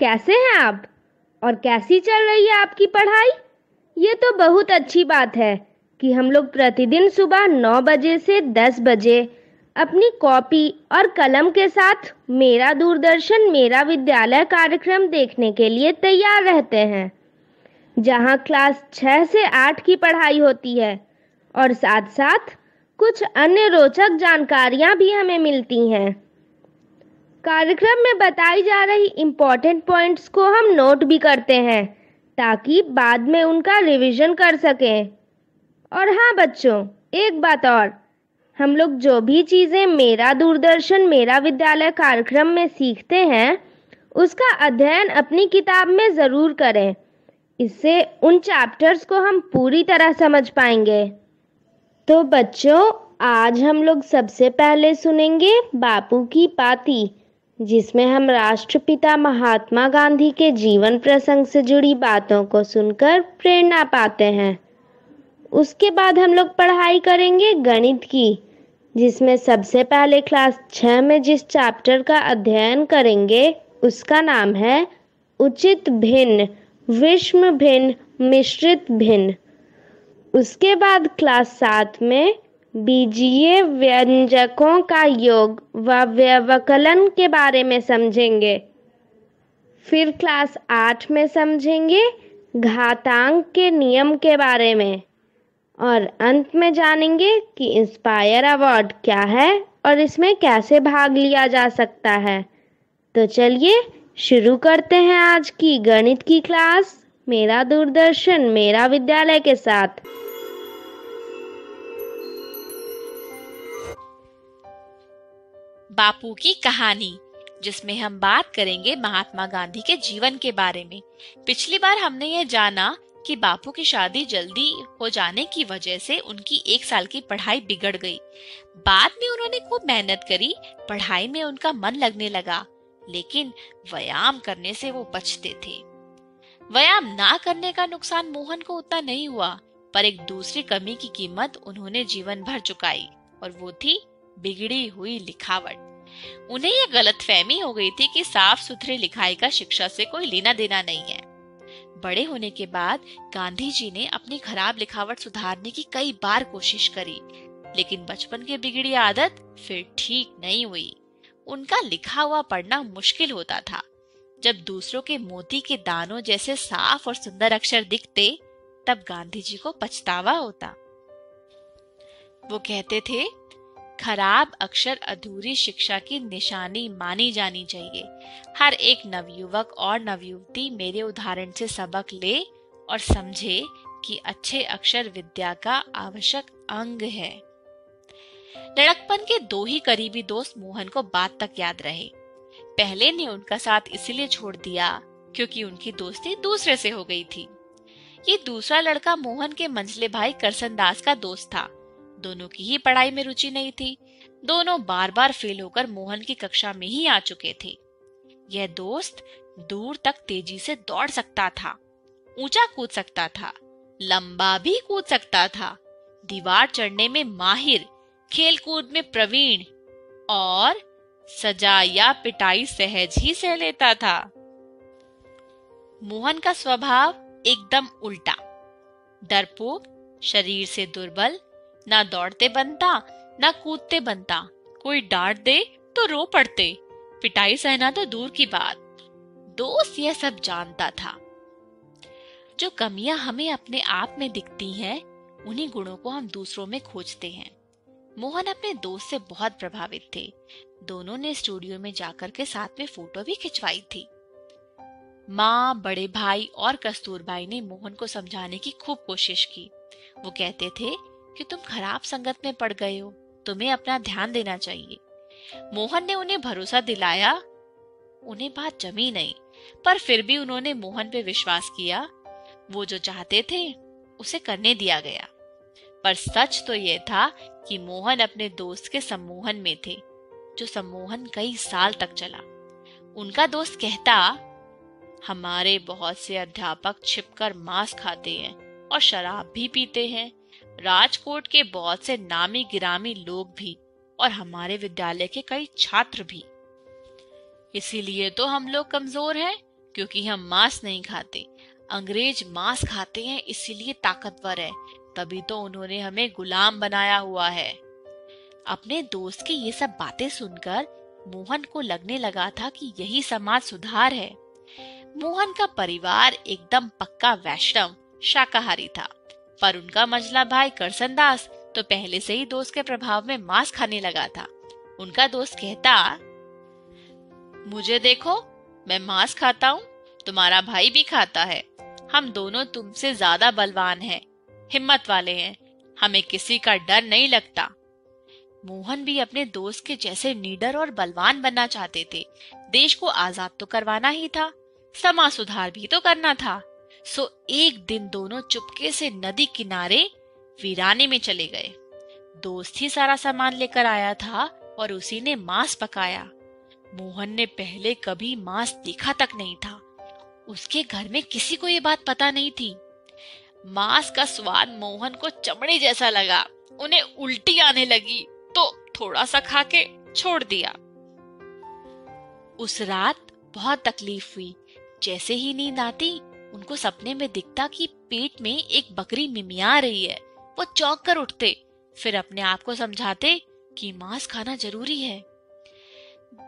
कैसे हैं आप और कैसी चल रही है आपकी पढ़ाई ये तो बहुत अच्छी बात है कि हम लोग प्रतिदिन सुबह नौ बजे से दस बजे अपनी कॉपी और कलम के साथ मेरा दूरदर्शन मेरा विद्यालय कार्यक्रम देखने के लिए तैयार रहते हैं जहाँ क्लास छः से आठ की पढ़ाई होती है और साथ साथ कुछ अन्य रोचक जानकारियाँ भी हमें मिलती हैं कार्यक्रम में बताई जा रही इम्पोर्टेंट पॉइंट्स को हम नोट भी करते हैं ताकि बाद में उनका रिवीजन कर सकें और हाँ बच्चों एक बात और हम लोग जो भी चीज़ें मेरा दूरदर्शन मेरा विद्यालय कार्यक्रम में सीखते हैं उसका अध्ययन अपनी किताब में ज़रूर करें इससे उन चैप्टर्स को हम पूरी तरह समझ पाएंगे तो बच्चों आज हम लोग सबसे पहले सुनेंगे बापू की पाती जिसमें हम राष्ट्रपिता महात्मा गांधी के जीवन प्रसंग से जुड़ी बातों को सुनकर प्रेरणा पाते हैं उसके बाद हम लोग पढ़ाई करेंगे गणित की जिसमें सबसे पहले क्लास छः में जिस चैप्टर का अध्ययन करेंगे उसका नाम है उचित भिन्न विषम भिन्न मिश्रित भिन्न उसके बाद क्लास सात में बीजीय व्यंजकों का योग व व्यवकलन के बारे में समझेंगे फिर क्लास आठ में समझेंगे घातांक के नियम के बारे में और अंत में जानेंगे कि इंस्पायर अवार्ड क्या है और इसमें कैसे भाग लिया जा सकता है तो चलिए शुरू करते हैं आज की गणित की क्लास मेरा दूरदर्शन मेरा विद्यालय के साथ बापू की कहानी जिसमें हम बात करेंगे महात्मा गांधी के जीवन के बारे में पिछली बार हमने ये जाना कि बापू की शादी जल्दी हो जाने की वजह से उनकी एक साल की पढ़ाई बिगड़ गई बाद में उन्होंने खूब मेहनत करी पढ़ाई में उनका मन लगने लगा लेकिन व्यायाम करने से वो बचते थे व्यायाम ना करने का नुकसान मोहन को उतना नहीं हुआ पर एक दूसरी कमी की कीमत उन्होंने जीवन भर चुकाई और वो थी बिगड़ी हुई लिखावट उन्हें यह फहमी हो गई थी कि साफ सुथरी लिखाई का शिक्षा से कोई लेना देना नहीं है बड़े होने के बाद गांधी जी ने अपनी खराब लिखावट सुधारने की कई बार कोशिश करी लेकिन बचपन की बिगड़ी आदत फिर ठीक नहीं हुई उनका लिखा हुआ पढ़ना मुश्किल होता था जब दूसरों के मोती के दानों जैसे साफ और सुंदर अक्षर दिखते तब गांधी जी को पछतावा होता वो कहते थे खराब अक्षर अधूरी शिक्षा की निशानी मानी जानी चाहिए हर एक नवयुवक और नवयुवती मेरे उदाहरण से सबक ले और समझे कि अच्छे अक्षर विद्या का आवश्यक अंग है लड़कपन के दो ही करीबी दोस्त मोहन को बात तक याद रहे पहले ने उनका साथ इसलिए छोड़ दिया क्योंकि उनकी दोस्ती दूसरे से हो गई थी ये दूसरा लड़का मोहन के मंझले भाई करसन दास का दोस्त था दोनों की ही पढ़ाई में रुचि नहीं थी दोनों बार बार फेल होकर मोहन की कक्षा में ही आ चुके थे यह दोस्त दूर तक तेजी से दौड़ सकता था ऊंचा कूद सकता था लंबा भी कूद सकता था दीवार चढ़ने में माहिर खेल कूद में प्रवीण और सजा या पिटाई सहज ही सह लेता था मोहन का स्वभाव एकदम उल्टा डरपोक शरीर से दुर्बल ना दौड़ते बनता ना कूदते बनता कोई डांट दे तो रो पड़ते पिटाई सहना तो दूर की बात दोस्त यह सब जानता था जो कमियां हमें अपने आप में दिखती हैं उन्हीं गुणों को हम दूसरों में खोजते हैं मोहन अपने दोस्त से बहुत प्रभावित थे दोनों ने स्टूडियो में जाकर के साथ में फोटो भी खिंचवाई थी माँ बड़े भाई और कस्तूर भाई ने मोहन को समझाने की खूब कोशिश की वो कहते थे कि तुम खराब संगत में पड़ गए हो तुम्हें अपना ध्यान देना चाहिए मोहन ने उन्हें भरोसा दिलाया उन्हें बात जमी नहीं पर फिर भी उन्होंने मोहन पे विश्वास किया वो जो चाहते थे उसे करने दिया गया पर सच तो यह था कि मोहन अपने दोस्त के सम्मोहन में थे जो सम्मोहन कई साल तक चला उनका दोस्त कहता हमारे बहुत से अध्यापक छिपकर मांस खाते हैं और शराब भी पीते हैं राजकोट के बहुत से नामी गिरामी लोग भी और हमारे विद्यालय के कई छात्र भी इसीलिए तो हम लोग कमजोर हैं क्योंकि हम मांस नहीं खाते अंग्रेज मांस खाते हैं इसीलिए ताकतवर है तभी तो उन्होंने हमें गुलाम बनाया हुआ है अपने दोस्त की ये सब बातें सुनकर मोहन को लगने लगा था कि यही समाज सुधार है मोहन का परिवार एकदम पक्का वैष्णव शाकाहारी था पर उनका मंझला भाई करसन दास तो पहले से ही दोस्त के प्रभाव में मांस खाने लगा था उनका दोस्त कहता मुझे देखो मैं मांस खाता हूँ तुम्हारा भाई भी खाता है हम दोनों तुमसे ज्यादा बलवान हैं हिम्मत वाले हैं हमें किसी का डर नहीं लगता मोहन भी अपने दोस्त के जैसे नीडर और बलवान बनना चाहते थे देश को आजाद तो करवाना ही था समाज सुधार भी तो करना था सो एक दिन दोनों चुपके से नदी किनारे वीराने में चले गए दोस्त ही सारा सामान लेकर आया था और उसी ने मांस पकाया मोहन ने पहले कभी मांस देखा तक नहीं था उसके घर में किसी को ये बात पता नहीं थी मांस का स्वाद मोहन को चमड़े जैसा लगा उन्हें उल्टी आने लगी तो थोड़ा सा खा के छोड़ दिया उस रात बहुत तकलीफ हुई जैसे ही नींद आती उनको सपने में दिखता कि पेट में एक बकरी मिमिया रही है वो चौंक कर उठते फिर अपने आप को समझाते कि मांस खाना जरूरी है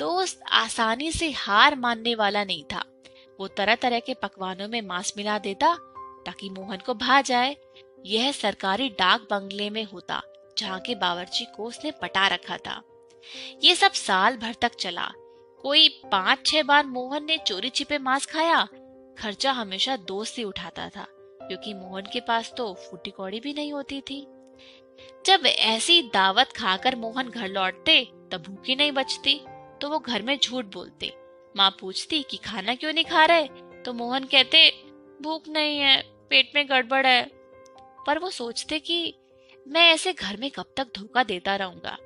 दोस्त आसानी से हार मानने वाला नहीं था वो तरह तरह के पकवानों में मांस मिला देता ताकि मोहन को भा जाए यह सरकारी डाक बंगले में होता जहाँ के बावर्ची को उसने पटा रखा था ये सब साल भर तक चला कोई पांच छह बार मोहन ने चोरी छिपे मांस खाया खर्चा हमेशा दोस्त ही उठाता था क्योंकि मोहन के पास तो फूटी कौड़ी भी नहीं होती थी जब ऐसी दावत खाकर मोहन घर लौटते तब भूखी नहीं बचती तो वो घर में झूठ बोलते माँ पूछती कि खाना क्यों नहीं खा रहे तो मोहन कहते भूख नहीं है पेट में गड़बड़ है पर वो सोचते कि मैं ऐसे घर में कब तक धोखा देता रहूंगा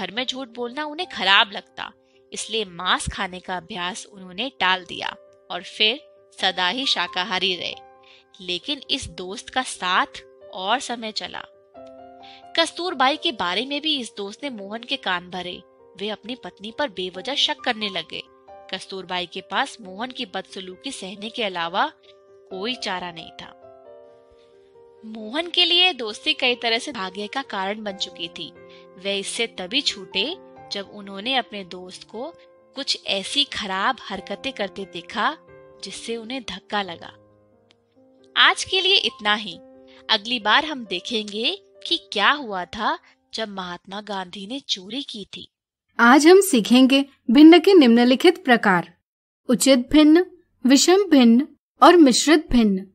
घर में झूठ बोलना उन्हें खराब लगता इसलिए मांस खाने का अभ्यास उन्होंने टाल दिया और फिर सदा ही शाकाहारी रहे लेकिन इस दोस्त का साथ और समय चला कस्तूरबाई के बारे में भी इस दोस्त ने मोहन के कान भरे वे अपनी पत्नी पर बेवजह शक करने लगे कस्तूरबाई के पास मोहन की बदसलूकी सहने के अलावा कोई चारा नहीं था मोहन के लिए दोस्ती कई तरह से भाग्य का कारण बन चुकी थी वे इससे तभी छूटे जब उन्होंने अपने दोस्त को कुछ ऐसी खराब हरकतें करते देखा जिससे उन्हें धक्का लगा आज के लिए इतना ही अगली बार हम देखेंगे कि क्या हुआ था जब महात्मा गांधी ने चोरी की थी आज हम सीखेंगे भिन्न के निम्नलिखित प्रकार उचित भिन्न विषम भिन्न और मिश्रित भिन्न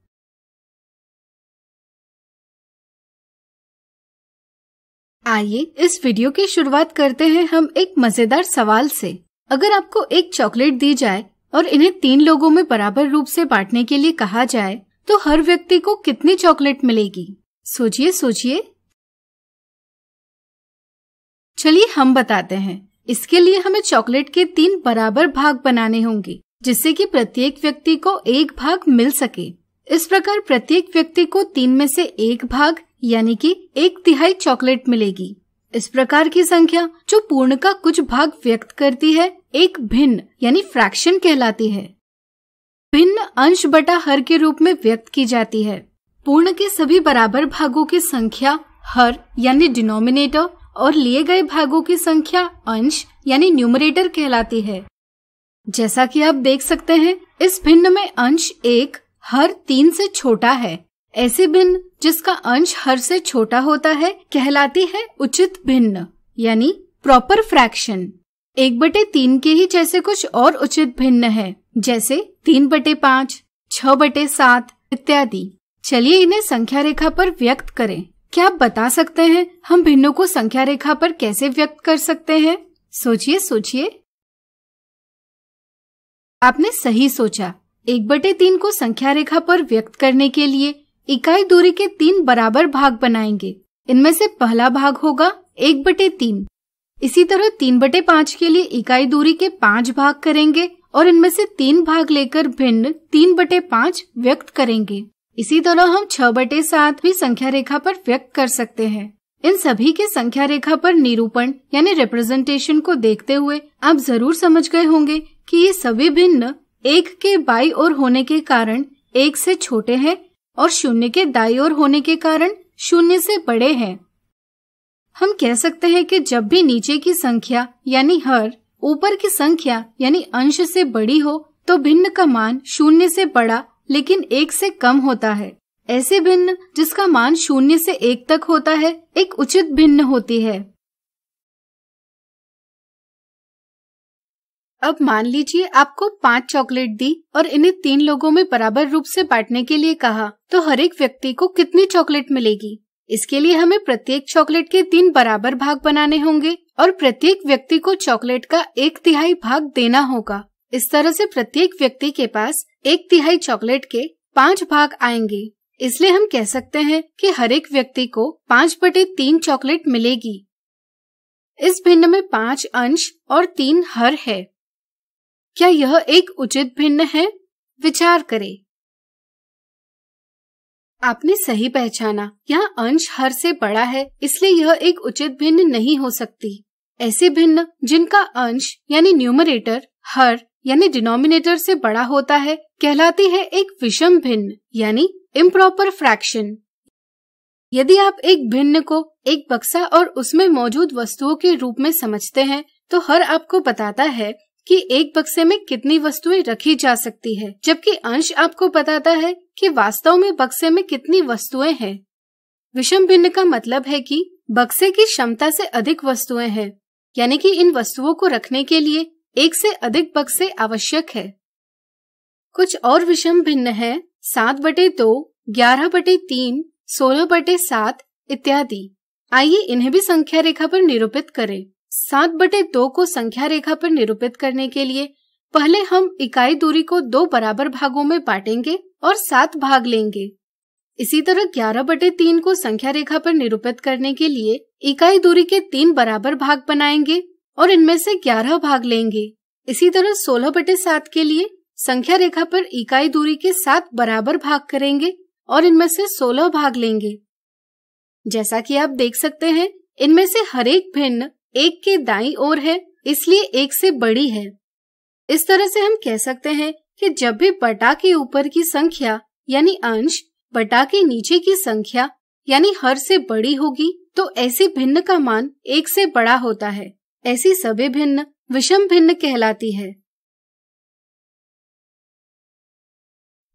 आइए इस वीडियो की शुरुआत करते हैं हम एक मजेदार सवाल से अगर आपको एक चॉकलेट दी जाए और इन्हें तीन लोगों में बराबर रूप से बांटने के लिए कहा जाए तो हर व्यक्ति को कितनी चॉकलेट मिलेगी सोचिए सोचिए चलिए हम बताते हैं इसके लिए हमें चॉकलेट के तीन बराबर भाग बनाने होंगे जिससे कि प्रत्येक व्यक्ति को एक भाग मिल सके इस प्रकार प्रत्येक व्यक्ति को तीन में से एक भाग यानी कि एक तिहाई चॉकलेट मिलेगी इस प्रकार की संख्या जो पूर्ण का कुछ भाग व्यक्त करती है एक भिन्न यानी फ्रैक्शन कहलाती है भिन्न अंश बटा हर के रूप में व्यक्त की जाती है पूर्ण के सभी बराबर भागों की संख्या हर यानी डिनोमिनेटर और लिए गए भागों की संख्या अंश यानी न्यूमरेटर कहलाती है जैसा कि आप देख सकते हैं इस भिन्न में अंश एक हर तीन से छोटा है ऐसे भिन्न जिसका अंश हर से छोटा होता है कहलाती है उचित भिन्न यानी प्रॉपर फ्रैक्शन एक बटे तीन के ही जैसे कुछ और उचित भिन्न है जैसे तीन बटे पाँच छ बटे सात इत्यादि चलिए इन्हें संख्या रेखा पर व्यक्त करें क्या आप बता सकते हैं हम भिन्नों को संख्या रेखा पर कैसे व्यक्त कर सकते हैं सोचिए सोचिए आपने सही सोचा एक बटे तीन को संख्या रेखा पर व्यक्त करने के लिए इकाई दूरी के तीन बराबर भाग बनाएंगे इनमें से पहला भाग होगा एक बटे तीन इसी तरह तीन बटे पाँच के लिए इकाई दूरी के पाँच भाग करेंगे और इनमें से तीन भाग लेकर भिन्न तीन बटे पाँच व्यक्त करेंगे इसी तरह हम छह बटे सात भी संख्या रेखा पर व्यक्त कर सकते हैं इन सभी के संख्या रेखा पर निरूपण यानी रिप्रेजेंटेशन को देखते हुए आप जरूर समझ गए होंगे कि ये सभी भिन्न एक के बाई और होने के कारण एक से छोटे हैं और शून्य के दाई और होने के कारण शून्य से बड़े हैं हम कह सकते हैं कि जब भी नीचे की संख्या यानी हर ऊपर की संख्या यानी अंश से बड़ी हो तो भिन्न का मान शून्य से बड़ा लेकिन एक से कम होता है ऐसे भिन्न जिसका मान शून्य से एक तक होता है एक उचित भिन्न होती है अब मान लीजिए आपको पाँच चॉकलेट दी और इन्हें तीन लोगों में बराबर रूप से बांटने के लिए कहा तो हर एक व्यक्ति को कितनी चॉकलेट मिलेगी इसके लिए हमें प्रत्येक चॉकलेट के तीन बराबर भाग बनाने होंगे और प्रत्येक व्यक्ति को चॉकलेट का एक तिहाई भाग देना होगा इस तरह से प्रत्येक व्यक्ति के पास एक तिहाई चॉकलेट के पाँच भाग आएंगे इसलिए हम कह सकते हैं कि हर एक व्यक्ति को पाँच बटे तीन चॉकलेट मिलेगी इस भिन्न में पाँच अंश और तीन हर है क्या यह एक उचित भिन्न है विचार करें आपने सही पहचाना यहाँ अंश हर से बड़ा है इसलिए यह एक उचित भिन्न नहीं हो सकती ऐसे भिन्न जिनका अंश यानी न्यूमरेटर हर यानी डिनोमिनेटर से बड़ा होता है कहलाती है एक विषम भिन्न यानी इम्प्रॉपर फ्रैक्शन यदि आप एक भिन्न को एक बक्सा और उसमें मौजूद वस्तुओं के रूप में समझते हैं तो हर आपको बताता है कि एक बक्से में कितनी वस्तुएं रखी जा सकती है जबकि अंश आपको बताता है कि वास्तव में बक्से में कितनी वस्तुएं हैं विषम भिन्न का मतलब है कि बक्से की क्षमता से अधिक वस्तुएं हैं यानी कि इन वस्तुओं को रखने के लिए एक से अधिक बक्से आवश्यक है कुछ और विषम भिन्न है सात बटे दो ग्यारह बटे तीन सोलह बटे सात इत्यादि आइए इन्हें भी संख्या रेखा पर निरूपित करें सात बटे दो को संख्या रेखा पर निरूपित करने के लिए पहले हम इकाई दूरी को दो बराबर भागों में बांटेंगे और सात भाग लेंगे इसी तरह ग्यारह बटे तीन को संख्या रेखा पर निरूपित करने के लिए इकाई दूरी के तीन बराबर भाग बनाएंगे और इनमें से ग्यारह भाग लेंगे इसी तरह सोलह बटे सात के लिए संख्या रेखा पर इकाई दूरी के सात बराबर भाग करेंगे और इनमें से सोलह भाग लेंगे जैसा कि आप देख सकते हैं इनमें से हरेक भिन्न एक के दाई ओर है इसलिए एक से बड़ी है इस तरह से हम कह सकते हैं कि जब भी बटा के ऊपर की संख्या यानी अंश बटा के नीचे की संख्या यानी हर से बड़ी होगी तो ऐसी भिन्न का मान एक से बड़ा होता है ऐसी सभी भिन्न विषम भिन्न कहलाती है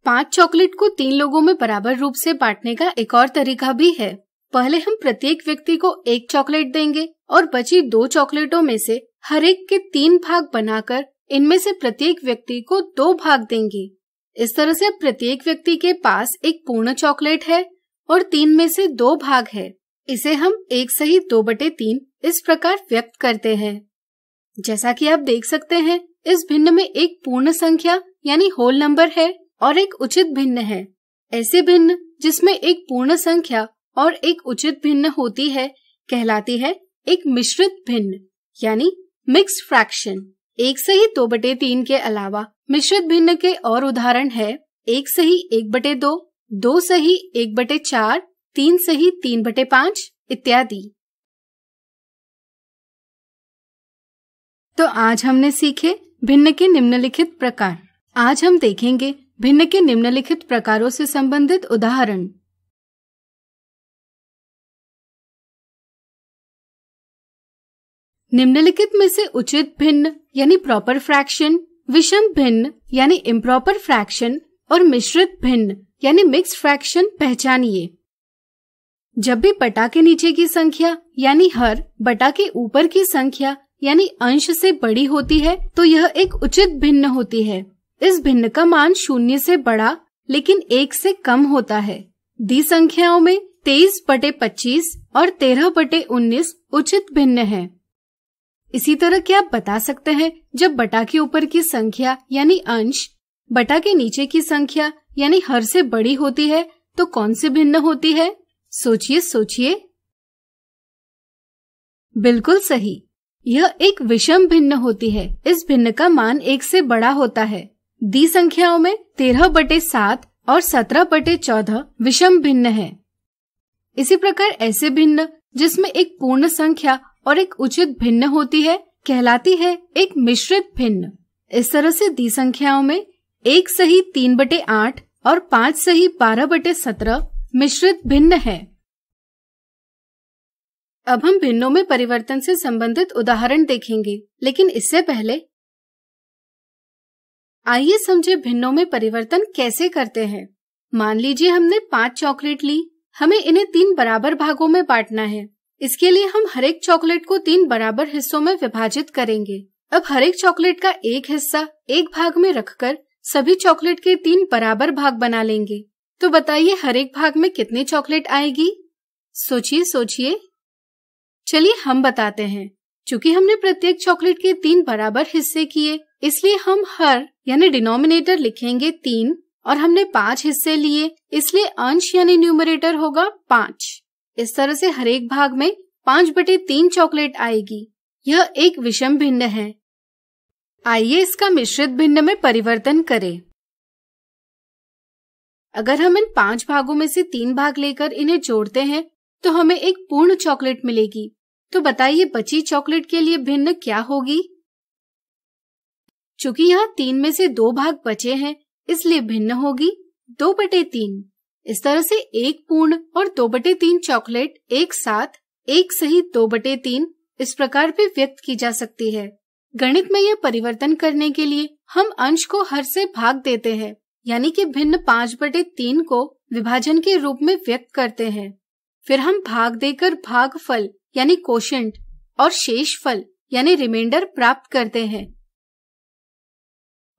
पांच चॉकलेट को तीन लोगों में बराबर रूप से बांटने का एक और तरीका भी है पहले हम प्रत्येक व्यक्ति को एक चॉकलेट देंगे और बची दो चॉकलेटों में से हर एक के तीन भाग बनाकर इनमें से प्रत्येक व्यक्ति को दो भाग देंगे इस तरह से प्रत्येक व्यक्ति के पास एक पूर्ण चॉकलेट है और तीन में से दो भाग है इसे हम एक सही दो बटे तीन इस प्रकार व्यक्त करते हैं जैसा कि आप देख सकते हैं इस भिन्न में एक पूर्ण संख्या यानी होल नंबर है और एक उचित भिन्न है ऐसे भिन्न जिसमें एक पूर्ण संख्या और एक उचित भिन्न होती है कहलाती है एक मिश्रित भिन्न यानी मिक्स फ्रैक्शन एक सही दो बटे तीन के अलावा मिश्रित भिन्न के और उदाहरण है एक सही एक बटे दो दो सही एक बटे चार तीन सही तीन बटे पाँच इत्यादि तो आज हमने सीखे भिन्न के निम्नलिखित प्रकार आज हम देखेंगे भिन्न के निम्नलिखित प्रकारों से संबंधित उदाहरण निम्नलिखित में से उचित भिन्न यानी प्रॉपर फ्रैक्शन विषम भिन्न यानी इम्प्रॉपर फ्रैक्शन और मिश्रित भिन्न यानी मिक्स फ्रैक्शन पहचानिए जब भी बटा के नीचे की संख्या यानी हर बटा के ऊपर की संख्या यानी अंश से बड़ी होती है तो यह एक उचित भिन्न होती है इस भिन्न का मान शून्य से बड़ा लेकिन एक से कम होता है दी संख्याओं में तेईस बटे पच्चीस और तेरह बटे उन्नीस उचित भिन्न है इसी तरह क्या आप बता सकते हैं जब बटा के ऊपर की संख्या यानी अंश बटा के नीचे की संख्या यानी हर से बड़ी होती है तो कौन से भिन्न होती है सोचिए सोचिए बिल्कुल सही यह एक विषम भिन्न होती है इस भिन्न का मान एक से बड़ा होता है दी संख्याओं में तेरह बटे सात और सत्रह बटे चौदह विषम भिन्न है इसी प्रकार ऐसे भिन्न जिसमें एक पूर्ण संख्या और एक उचित भिन्न होती है कहलाती है एक मिश्रित भिन्न इस तरह से दी संख्याओं में एक सही तीन बटे आठ और पांच सही बारह बटे सत्रह मिश्रित भिन्न है अब हम भिन्नों में परिवर्तन से संबंधित उदाहरण देखेंगे लेकिन इससे पहले आइए समझे भिन्नों में परिवर्तन कैसे करते हैं मान लीजिए हमने पांच चॉकलेट ली हमें इन्हें तीन बराबर भागों में बांटना है इसके लिए हम हर एक चॉकलेट को तीन बराबर हिस्सों में विभाजित करेंगे अब हर एक चॉकलेट का एक हिस्सा एक भाग में रखकर सभी चॉकलेट के तीन बराबर भाग बना लेंगे तो बताइए हर एक भाग में कितने चॉकलेट आएगी सोचिए सोचिए चलिए हम बताते हैं चूंकि हमने प्रत्येक चॉकलेट के तीन बराबर हिस्से किए इसलिए हम हर यानी डिनोमिनेटर लिखेंगे तीन और हमने पांच हिस्से लिए इसलिए अंश यानी न्यूमरेटर होगा पांच इस तरह से हरेक भाग में पाँच बटे तीन चॉकलेट आएगी यह एक विषम भिन्न है आइए इसका मिश्रित भिन्न में परिवर्तन करें अगर हम इन पांच भागों में से तीन भाग लेकर इन्हें जोड़ते हैं तो हमें एक पूर्ण चॉकलेट मिलेगी तो बताइए बची चॉकलेट के लिए भिन्न क्या होगी चूंकि यहाँ तीन में से दो भाग बचे हैं इसलिए भिन्न होगी दो बटे तीन इस तरह से एक पूर्ण और दो बटे तीन चॉकलेट एक साथ एक सहित दो बटे तीन इस प्रकार भी व्यक्त की जा सकती है गणित में यह परिवर्तन करने के लिए हम अंश को हर से भाग देते हैं यानी कि भिन्न पाँच बटे तीन को विभाजन के रूप में व्यक्त करते हैं फिर हम भाग देकर भाग फल यानी कोशंट और शेष फल यानी रिमाइंडर प्राप्त करते हैं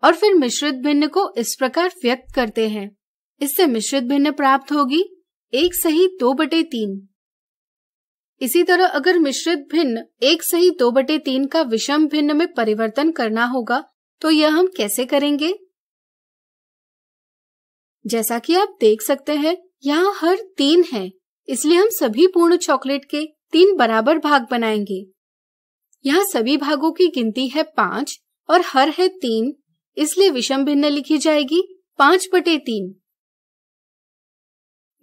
और फिर मिश्रित भिन्न को इस प्रकार व्यक्त करते हैं इससे मिश्रित भिन्न प्राप्त होगी एक सही दो बटे तीन इसी तरह अगर मिश्रित भिन्न एक सही दो बटे तीन का विषम भिन्न में परिवर्तन करना होगा तो यह हम कैसे करेंगे जैसा कि आप देख सकते हैं यहाँ हर तीन है इसलिए हम सभी पूर्ण चॉकलेट के तीन बराबर भाग बनाएंगे यहाँ सभी भागों की गिनती है पांच और हर है तीन इसलिए विषम भिन्न लिखी जाएगी पांच बटे तीन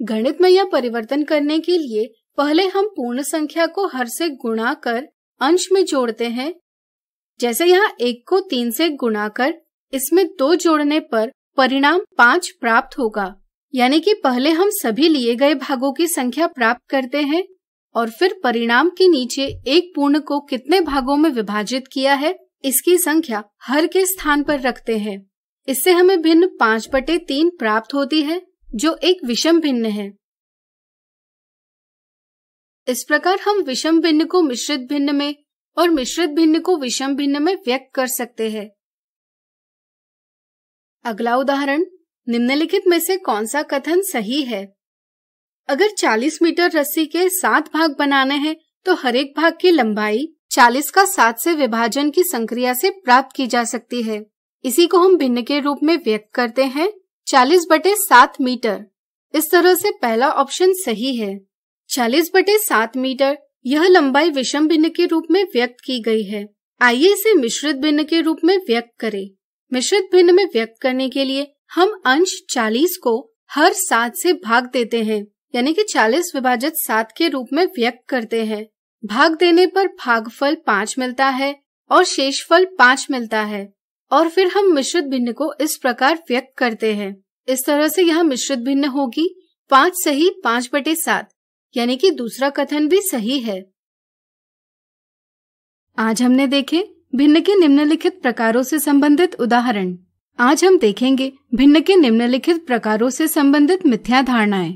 गणित में यह परिवर्तन करने के लिए पहले हम पूर्ण संख्या को हर से गुणा कर अंश में जोड़ते हैं जैसे यहाँ एक को तीन से गुणा कर इसमें दो जोड़ने पर परिणाम पाँच प्राप्त होगा यानी कि पहले हम सभी लिए गए भागों की संख्या प्राप्त करते हैं और फिर परिणाम के नीचे एक पूर्ण को कितने भागों में विभाजित किया है इसकी संख्या हर के स्थान पर रखते हैं इससे हमें भिन्न पाँच बटे तीन प्राप्त होती है जो एक विषम भिन्न है इस प्रकार हम विषम भिन्न को मिश्रित भिन्न में और मिश्रित भिन्न को विषम भिन्न में व्यक्त कर सकते हैं अगला उदाहरण निम्नलिखित में से कौन सा कथन सही है अगर 40 मीटर रस्सी के सात भाग बनाने हैं तो हरेक भाग की लंबाई 40 का सात से विभाजन की संक्रिया से प्राप्त की जा सकती है इसी को हम भिन्न के रूप में व्यक्त करते हैं चालीस बटे सात मीटर इस तरह से पहला ऑप्शन सही है चालीस बटे सात मीटर यह लंबाई विषम भिन्न के रूप में व्यक्त की गई है आइए इसे मिश्रित भिन्न के रूप में व्यक्त करें मिश्रित भिन्न में व्यक्त करने के लिए हम अंश 40 को हर सात से भाग देते हैं यानी कि 40 विभाजित सात के रूप में व्यक्त करते हैं भाग देने पर भागफल पाँच मिलता है और शेषफल पाँच मिलता है और फिर हम मिश्रित भिन्न को इस प्रकार व्यक्त करते हैं इस तरह से यह मिश्रित भिन्न होगी पाँच सही पाँच बटे सात यानी कि दूसरा कथन भी सही है आज हमने देखे भिन्न के निम्नलिखित प्रकारों से संबंधित उदाहरण आज हम देखेंगे भिन्न के निम्नलिखित प्रकारों से संबंधित मिथ्या धारणाएं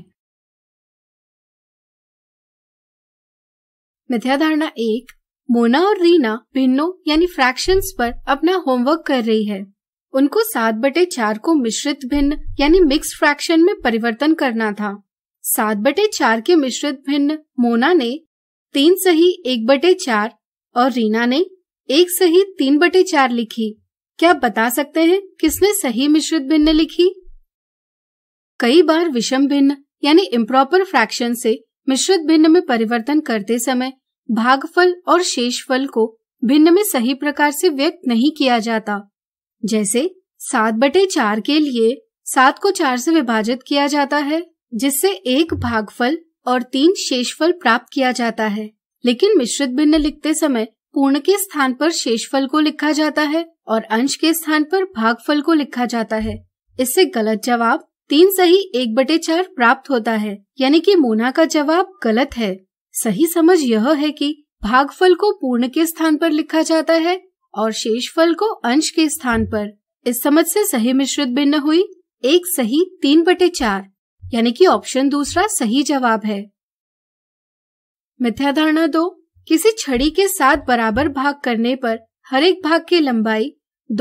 मिथ्या धारणा एक मोना और रीना भिन्नों यानी फ्रैक्शंस पर अपना होमवर्क कर रही है उनको सात बटे चार को मिश्रित भिन्न यानी मिक्स फ्रैक्शन में परिवर्तन करना था सात बटे चार के मिश्रित भिन्न मोना ने तीन सही एक बटे चार और रीना ने एक सही तीन बटे चार लिखी क्या आप बता सकते हैं किसने सही मिश्रित भिन्न लिखी कई बार विषम भिन्न यानी इम्प्रॉपर फ्रैक्शन से मिश्रित भिन्न में परिवर्तन करते समय भागफल और शेषफल को भिन्न में सही प्रकार से व्यक्त नहीं किया जाता जैसे सात बटे चार के लिए सात को चार से विभाजित किया जाता है जिससे एक भागफल और तीन शेषफल प्राप्त किया जाता है लेकिन मिश्रित भिन्न लिखते समय पूर्ण के स्थान पर शेषफल को लिखा जाता है और अंश के स्थान पर भागफल को लिखा जाता है इससे गलत जवाब तीन सही एक बटे चार प्राप्त होता है यानी कि मोना का जवाब गलत है सही समझ यह है कि भागफल को पूर्ण के स्थान पर लिखा जाता है और शेषफल को अंश के स्थान पर इस समझ से सही मिश्रित भिन्न हुई एक सही तीन बटे चार यानी कि ऑप्शन दूसरा सही जवाब है मिथ्याधारणा दो किसी छड़ी के साथ बराबर भाग करने पर हर एक भाग की लंबाई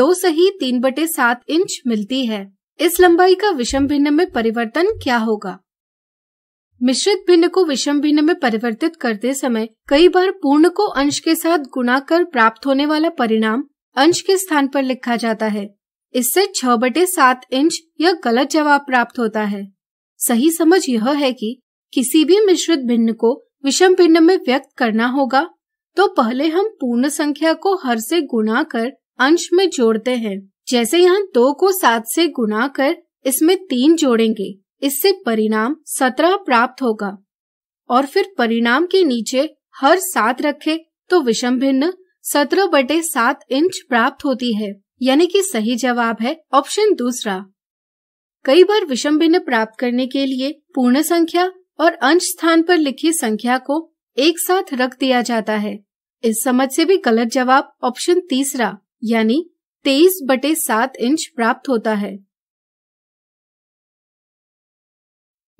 दो सही तीन बटे सात इंच मिलती है इस लंबाई का विषम भिन्न में परिवर्तन क्या होगा मिश्रित भिन्न को विषम भिन्न में परिवर्तित करते समय कई बार पूर्ण को अंश के साथ गुणा कर प्राप्त होने वाला परिणाम अंश के स्थान पर लिखा जाता है इससे छह बटे सात इंच यह गलत जवाब प्राप्त होता है सही समझ यह है कि किसी भी मिश्रित भिन्न को विषम भिन्न में व्यक्त करना होगा तो पहले हम पूर्ण संख्या को हर से गुणा कर अंश में जोड़ते हैं जैसे यहाँ दो को सात से गुणा कर इसमें तीन जोड़ेंगे इससे परिणाम सत्रह प्राप्त होगा और फिर परिणाम के नीचे हर सात रखे तो विषम भिन्न सत्रह बटे सात इंच प्राप्त होती है यानी कि सही जवाब है ऑप्शन दूसरा कई बार विषम भिन्न प्राप्त करने के लिए पूर्ण संख्या और अंश स्थान पर लिखी संख्या को एक साथ रख दिया जाता है इस समझ से भी गलत जवाब ऑप्शन तीसरा यानी तेईस बटे सात इंच प्राप्त होता है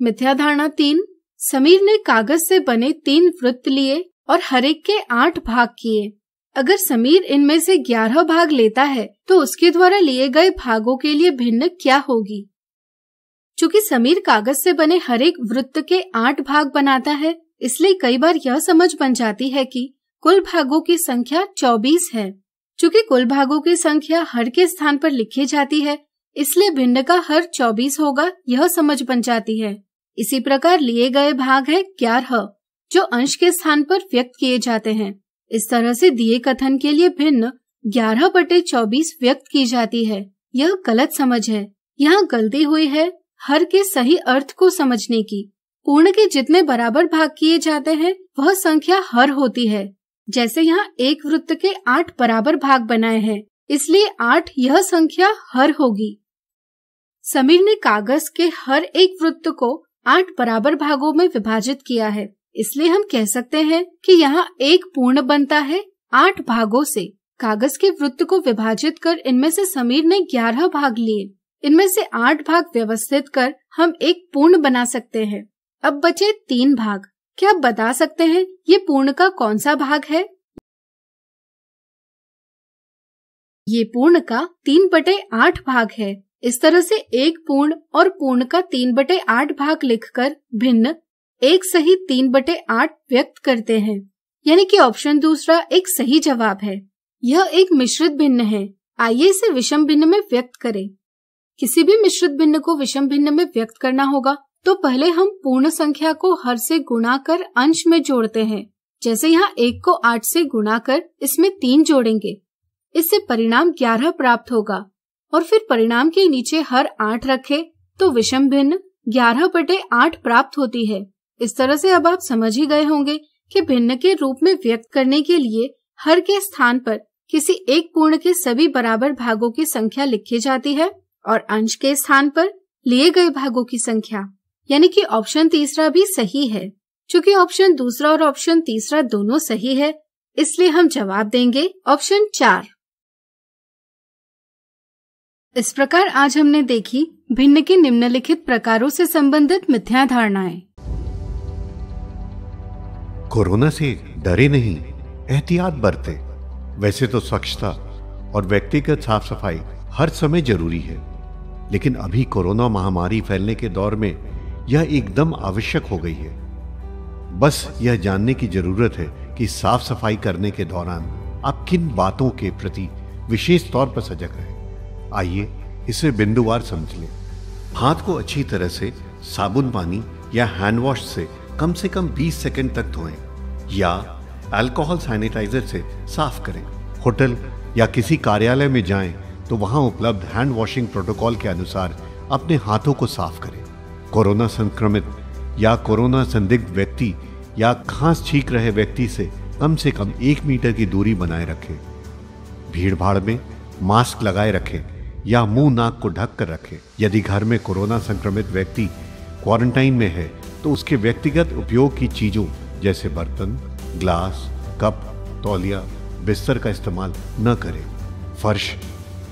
मिथ्या धारणा तीन समीर ने कागज से बने तीन वृत्त लिए और हरेक के आठ भाग किए अगर समीर इनमें से ग्यारह भाग लेता है तो उसके द्वारा लिए गए भागों के लिए भिन्न क्या होगी चूंकि समीर कागज से बने हरेक वृत्त के आठ भाग बनाता है इसलिए कई बार यह समझ बन जाती है कि कुल भागों की संख्या चौबीस है चूंकि कुल भागों की संख्या हर के स्थान पर लिखी जाती है इसलिए भिन्न का हर चौबीस होगा यह समझ बन जाती है इसी प्रकार लिए गए भाग है ग्यारह जो अंश के स्थान पर व्यक्त किए जाते हैं इस तरह से दिए कथन के लिए भिन्न ग्यारह बटे चौबीस व्यक्त की जाती है यह गलत समझ है यहाँ गलती हुई है हर के सही अर्थ को समझने की पूर्ण के जितने बराबर भाग किए जाते हैं वह संख्या हर होती है जैसे यहाँ एक वृत्त के आठ बराबर भाग बनाए हैं इसलिए आठ यह संख्या हर होगी समीर ने कागज के हर एक वृत्त को आठ बराबर भागों में विभाजित किया है इसलिए हम कह सकते हैं कि यहाँ एक पूर्ण बनता है आठ भागों से कागज के वृत्त को विभाजित कर इनमें से समीर ने ग्यारह भाग लिए इनमें से आठ भाग व्यवस्थित कर हम एक पूर्ण बना सकते हैं अब बचे तीन भाग क्या आप बता सकते हैं ये पूर्ण का कौन सा भाग है ये पूर्ण का तीन बटे आठ भाग है इस तरह से एक पूर्ण और पूर्ण का तीन बटे आठ भाग लिखकर भिन्न एक सही तीन बटे आठ व्यक्त करते हैं यानी कि ऑप्शन दूसरा एक सही जवाब है यह एक मिश्रित भिन्न है आइए इसे विषम भिन्न में व्यक्त करें किसी भी मिश्रित भिन्न को विषम भिन्न में व्यक्त करना होगा तो पहले हम पूर्ण संख्या को हर से गुणा कर अंश में जोड़ते हैं जैसे यहाँ एक को आठ से गुणा कर इसमें तीन जोड़ेंगे इससे परिणाम ग्यारह प्राप्त होगा और फिर परिणाम के नीचे हर आठ रखे तो विषम भिन्न ग्यारह बटे आठ प्राप्त होती है इस तरह से अब आप समझ ही गए होंगे कि भिन्न के रूप में व्यक्त करने के लिए हर के स्थान पर किसी एक पूर्ण के सभी बराबर भागों की संख्या लिखी जाती है और अंश के स्थान पर लिए गए भागों की संख्या यानी कि ऑप्शन तीसरा भी सही है चूंकि ऑप्शन दूसरा और ऑप्शन तीसरा दोनों सही है इसलिए हम जवाब देंगे ऑप्शन चार इस प्रकार आज हमने देखी भिन्न के निम्नलिखित प्रकारों से संबंधित मिथ्या धारणाएं कोरोना से डरे नहीं एहतियात बरते वैसे तो स्वच्छता और व्यक्तिगत साफ सफाई हर समय जरूरी है लेकिन अभी कोरोना महामारी फैलने के दौर में यह एकदम आवश्यक हो गई है बस यह जानने की जरूरत है कि साफ सफाई करने के दौरान आप किन बातों के प्रति विशेष तौर पर सजग रहें आइए इसे बिंदुवार समझ लें हाथ को अच्छी तरह से साबुन पानी या हैंड वॉश से कम से कम 20 सेकंड तक धोएं या अल्कोहल सैनिटाइजर से साफ करें होटल या किसी कार्यालय में जाएं तो वहां उपलब्ध हैंड वॉशिंग प्रोटोकॉल के अनुसार अपने हाथों को साफ करें कोरोना संक्रमित या कोरोना संदिग्ध व्यक्ति या खांस छींक रहे व्यक्ति से कम से कम एक मीटर की दूरी बनाए रखें भीड़ भाड़ में मास्क लगाए रखें या मुंह नाक को ढक कर रखें यदि घर में कोरोना संक्रमित व्यक्ति क्वारंटाइन में है तो उसके व्यक्तिगत उपयोग की चीज़ों जैसे बर्तन ग्लास कप तौलिया बिस्तर का इस्तेमाल न करें फर्श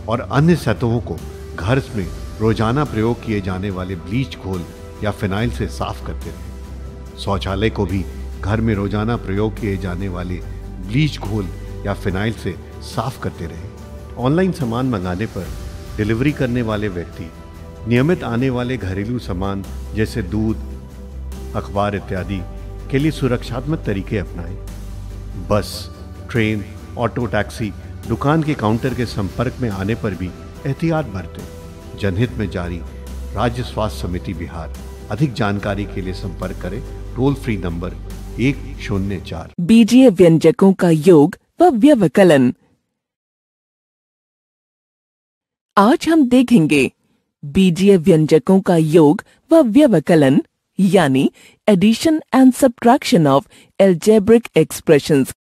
और अन्य सतहों को घर में रोजाना प्रयोग किए जाने वाले ब्लीच घोल या फिनाइल से साफ करते रहें शौचालय को भी घर में रोजाना प्रयोग किए जाने वाले ब्लीच घोल या फिनाइल से साफ करते रहें ऑनलाइन सामान मंगाने पर डिलीवरी करने वाले व्यक्ति नियमित आने वाले घरेलू सामान जैसे दूध अखबार इत्यादि के लिए सुरक्षात्मक तरीके अपनाएं बस ट्रेन ऑटो टैक्सी दुकान के काउंटर के संपर्क में आने पर भी एहतियात बरतें जनहित में जारी राज्य स्वास्थ्य समिति बिहार अधिक जानकारी के लिए संपर्क करें टोल फ्री नंबर एक शून्य चार बीजीए व्यंजकों का योग व्यवकलन आज हम देखेंगे बीजीय व्यंजकों का योग व व्यवकलन यानी addition and subtraction of algebraic expressions.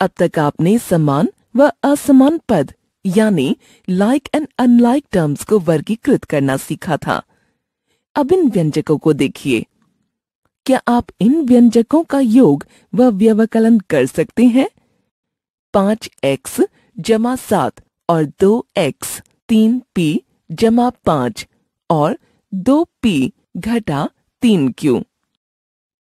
अब तक आपने समान व असमान पद यानी लाइक एंड अनलाइक टर्म्स को वर्गीकृत करना सीखा था अब इन व्यंजकों को देखिए क्या आप इन व्यंजकों का योग व व्यवकलन कर सकते हैं पांच एक्स जमा सात और दो एक्स तीन पी जमा पांच और दो पी घटा तीन क्यू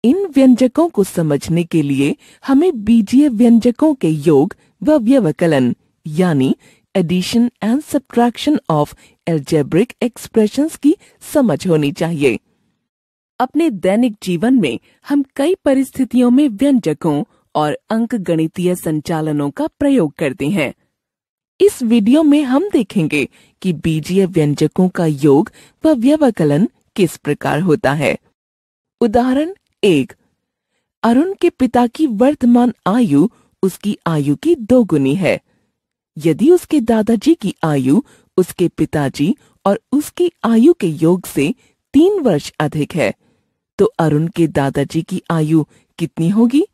इन व्यंजकों को समझने के लिए हमें बीजीय व्यंजकों के योग व व्यवकलन यानी addition and subtraction of algebraic expressions की समझ होनी चाहिए अपने दैनिक जीवन में हम कई परिस्थितियों में व्यंजकों और अंक गणितीय संचालनों का प्रयोग करते हैं इस वीडियो में हम देखेंगे कि बीजीय व्यंजकों का योग व व्यवकलन किस प्रकार होता है उदाहरण एक अरुण के पिता की वर्तमान आयु उसकी आयु की दोगुनी है यदि उसके दादाजी की आयु उसके पिताजी और उसकी आयु के योग से तीन वर्ष अधिक है तो अरुण के दादाजी की आयु कितनी होगी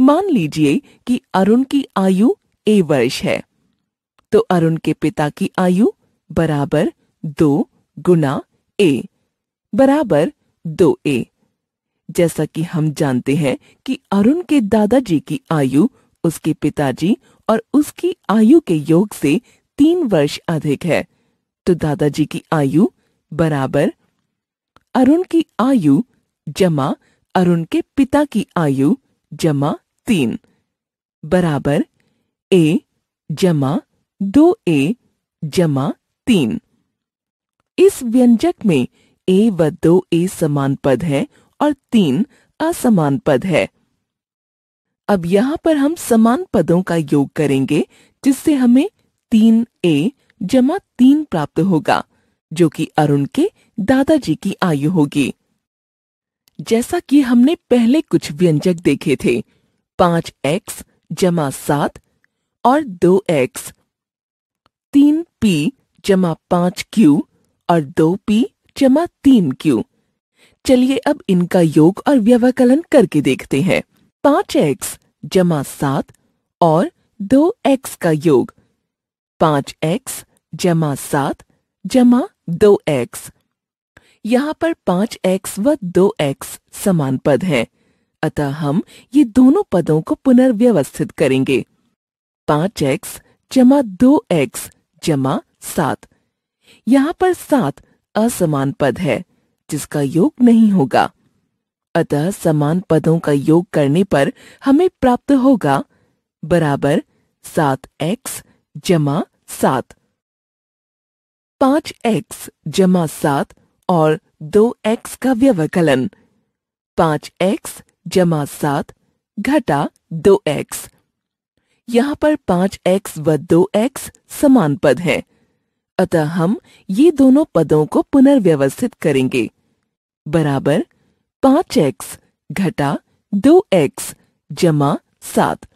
मान लीजिए कि अरुण की आयु ए वर्ष है तो अरुण के पिता की आयु बराबर दो गुना ए बराबर दो ए जैसा कि हम जानते हैं कि अरुण के दादाजी की आयु उसके पिताजी और उसकी आयु के योग से तीन वर्ष अधिक है तो दादाजी की आयु बराबर अरुण की आयु जमा अरुण के पिता की आयु जमा तीन बराबर ए जमा दो ए जमा तीन इस व्यंजक में ए व दो ए समान पद है और तीन असमान पद है अब यहाँ पर हम समान पदों का योग करेंगे जिससे हमें तीन ए जमा तीन प्राप्त होगा जो कि अरुण के दादाजी की आयु होगी जैसा कि हमने पहले कुछ व्यंजक देखे थे पांच एक्स जमा सात और दो एक्स तीन पी जमा पांच क्यू और दो पी जमा तीन क्यू चलिए अब इनका योग और व्यवकलन करके देखते हैं पांच एक्स जमा सात और दो एक्स का योग पांच एक्स जमा सात जमा दो एक्स यहाँ पर पांच एक्स व दो एक्स समान पद हैं, अतः हम ये दोनों पदों को पुनर्व्यवस्थित करेंगे पांच एक्स जमा दो एक्स जमा सात यहाँ पर सात असमान पद है जिसका योग नहीं होगा अतः समान पदों का योग करने पर हमें प्राप्त होगा बराबर सात एक्स जमा सात पांच एक्स जमा सात और दो एक्स का व्यवकलन पांच एक्स जमा सात घटा दो एक्स यहाँ पर पांच एक्स व दो एक्स समान पद हैं। अतः हम ये दोनों पदों को पुनर्व्यवस्थित करेंगे बराबर पांच एक्स घटा दो एक्स जमा सात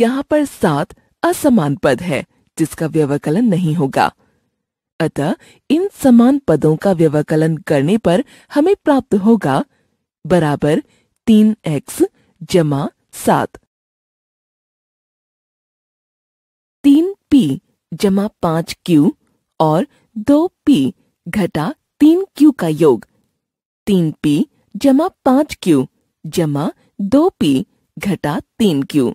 यहाँ पर सात असमान पद है जिसका व्यवकलन नहीं होगा अतः इन समान पदों का व्यवकलन करने पर हमें प्राप्त होगा बराबर तीन एक्स जमा सात तीन पी जमा पांच क्यू और दो पी घटा तीन क्यू का योग तीन पी जमा पांच क्यू जमा दो पी घटा तीन क्यू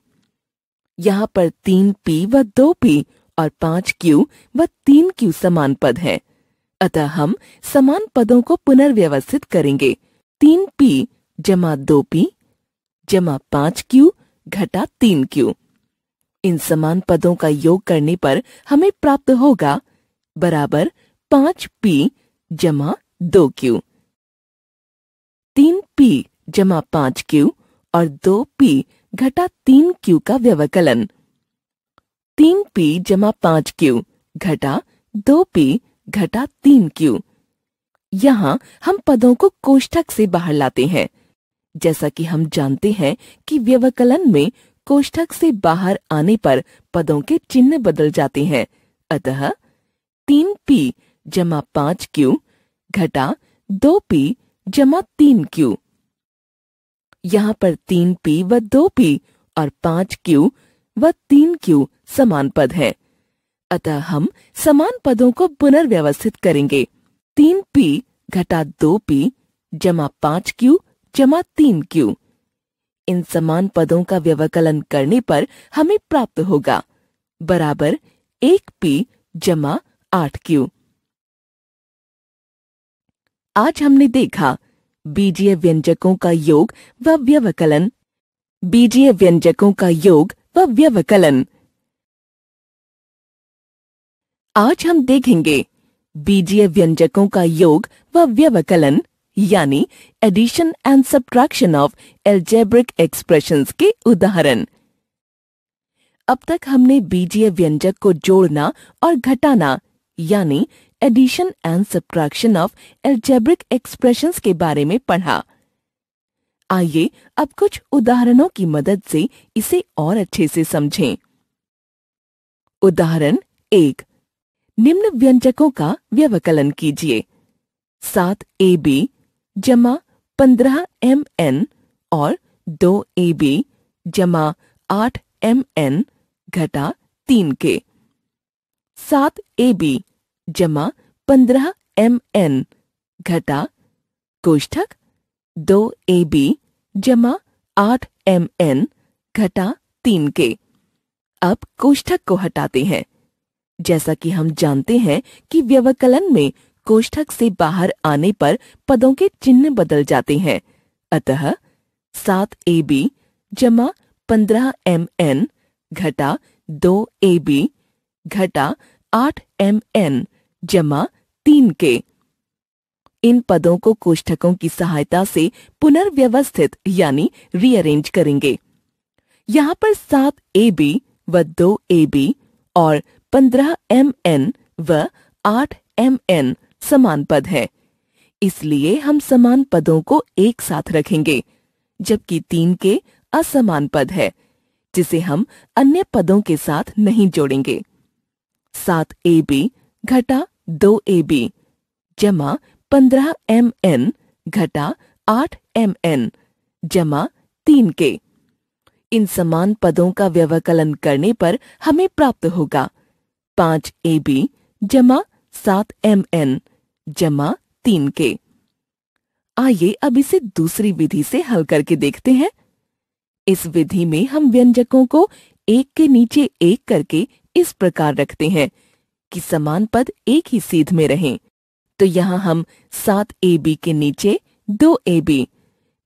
यहाँ पर तीन पी व दो पी और पांच क्यू व तीन क्यू समान पद है अतः हम समान पदों को पुनर्व्यवस्थित करेंगे तीन पी जमा दो पी जमा पांच क्यू घटा तीन क्यू इन समान पदों का योग करने पर हमें प्राप्त होगा बराबर पांच पी जमा दो क्यू तीन पी जमा पांच क्यू और दो पी घटा तीन क्यू का व्यवकलन तीन पी जमा पांच क्यू घटा दो पी घटा तीन क्यू यहाँ हम पदों को कोष्ठक से बाहर लाते हैं जैसा कि हम जानते हैं कि व्यवकलन में कोष्ठक से बाहर आने पर पदों के चिन्ह बदल जाते हैं अतः तीन पी जमा पांच क्यू घटा दो पी जमा तीन क्यू यहाँ पर तीन पी व दो पी और पांच क्यू व तीन क्यू समान पद है अतः हम समान पदों को पुनर्व्यवस्थित करेंगे तीन पी घटा दो पी जमा पांच क्यू जमा तीन क्यू इन समान पदों का व्यवकलन करने पर हमें प्राप्त होगा बराबर एक पी जमा आठ क्यू आज हमने देखा बीजीय व्यंजकों का योग व व्यवकलन बीजीय व्यंजकों का योग व व्यवकलन आज हम देखेंगे बीजीय व्यंजकों का योग व व्यवकलन यानी addition and subtraction of algebraic expressions के उदाहरण अब तक हमने बीजीय व्यंजक को जोड़ना और घटाना यानी addition and subtraction of algebraic expressions के बारे में पढ़ा आइए अब कुछ उदाहरणों की मदद से इसे और अच्छे से समझें उदाहरण एक निम्न व्यंजकों का व्यवकलन कीजिए सात ए बी जमा पंद्रह एम एन और दो ए बी जमा आठ एम एन घटा तीन के सात ए बी जमा पंद्रह एम एन घटा कोष्ठक दो ए बी जमा आठ एम एन घटा तीन के अब कोष्ठक को हटाते हैं जैसा कि हम जानते हैं कि व्यवकलन में कोष्ठक से बाहर आने पर पदों के चिन्ह बदल जाते हैं अतः सात ए बी जमा पंद्रह एम एन घटा दो ए बी घटा आठ एम एन जमा तीन के इन पदों को कोष्ठकों की सहायता से पुनर्व्यवस्थित यानी रीअरेंज करेंगे यहाँ पर सात ए बी व दो ए बी और पंद्रह एम एन व आठ एम एन समान पद हैं इसलिए हम समान पदों को एक साथ रखेंगे जबकि तीन के असमान पद है जिसे हम अन्य पदों के साथ नहीं जोड़ेंगे सात ए बी घटा दो ए बी जमा पंद्रह एम एन घटा आठ एम एन जमा तीन के इन समान पदों का व्यवकलन करने पर हमें प्राप्त होगा पांच ए बी जमा सात एम एन जमा तीन के आइए अब इसे दूसरी विधि से हल करके देखते हैं इस विधि में हम व्यंजकों को एक के नीचे एक करके इस प्रकार रखते हैं कि समान पद एक ही सीध में रहें। तो यहाँ हम सात ए बी के नीचे दो ए बी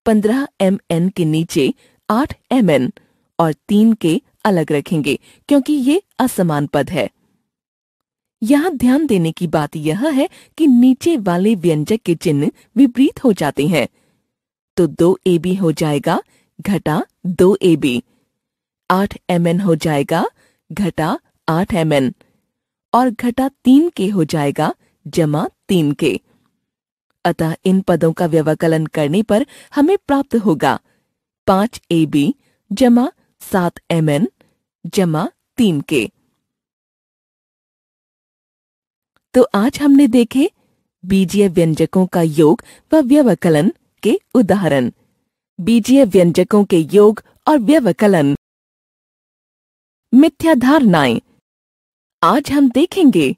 पंद्रह एम एन के नीचे आठ एम एन और तीन के अलग रखेंगे क्योंकि ये असमान पद है यहाँ ध्यान देने की बात यह है कि नीचे वाले व्यंजक के चिन्ह विपरीत हो जाते हैं तो दो ए बी हो जाएगा घटा दो ए बी आठ एम एन हो जाएगा घटा आठ एम एन और घटा तीन के हो जाएगा जमा तीन के अतः इन पदों का व्यवकलन करने पर हमें प्राप्त होगा पांच ए बी जमा सात एम एन जमा तीन के तो आज हमने देखे बीजीय व्यंजकों का योग व व्यवकलन के उदाहरण बीजीय व्यंजकों के योग और व्यवकलन मिथ्या धारणाएं आज हम देखेंगे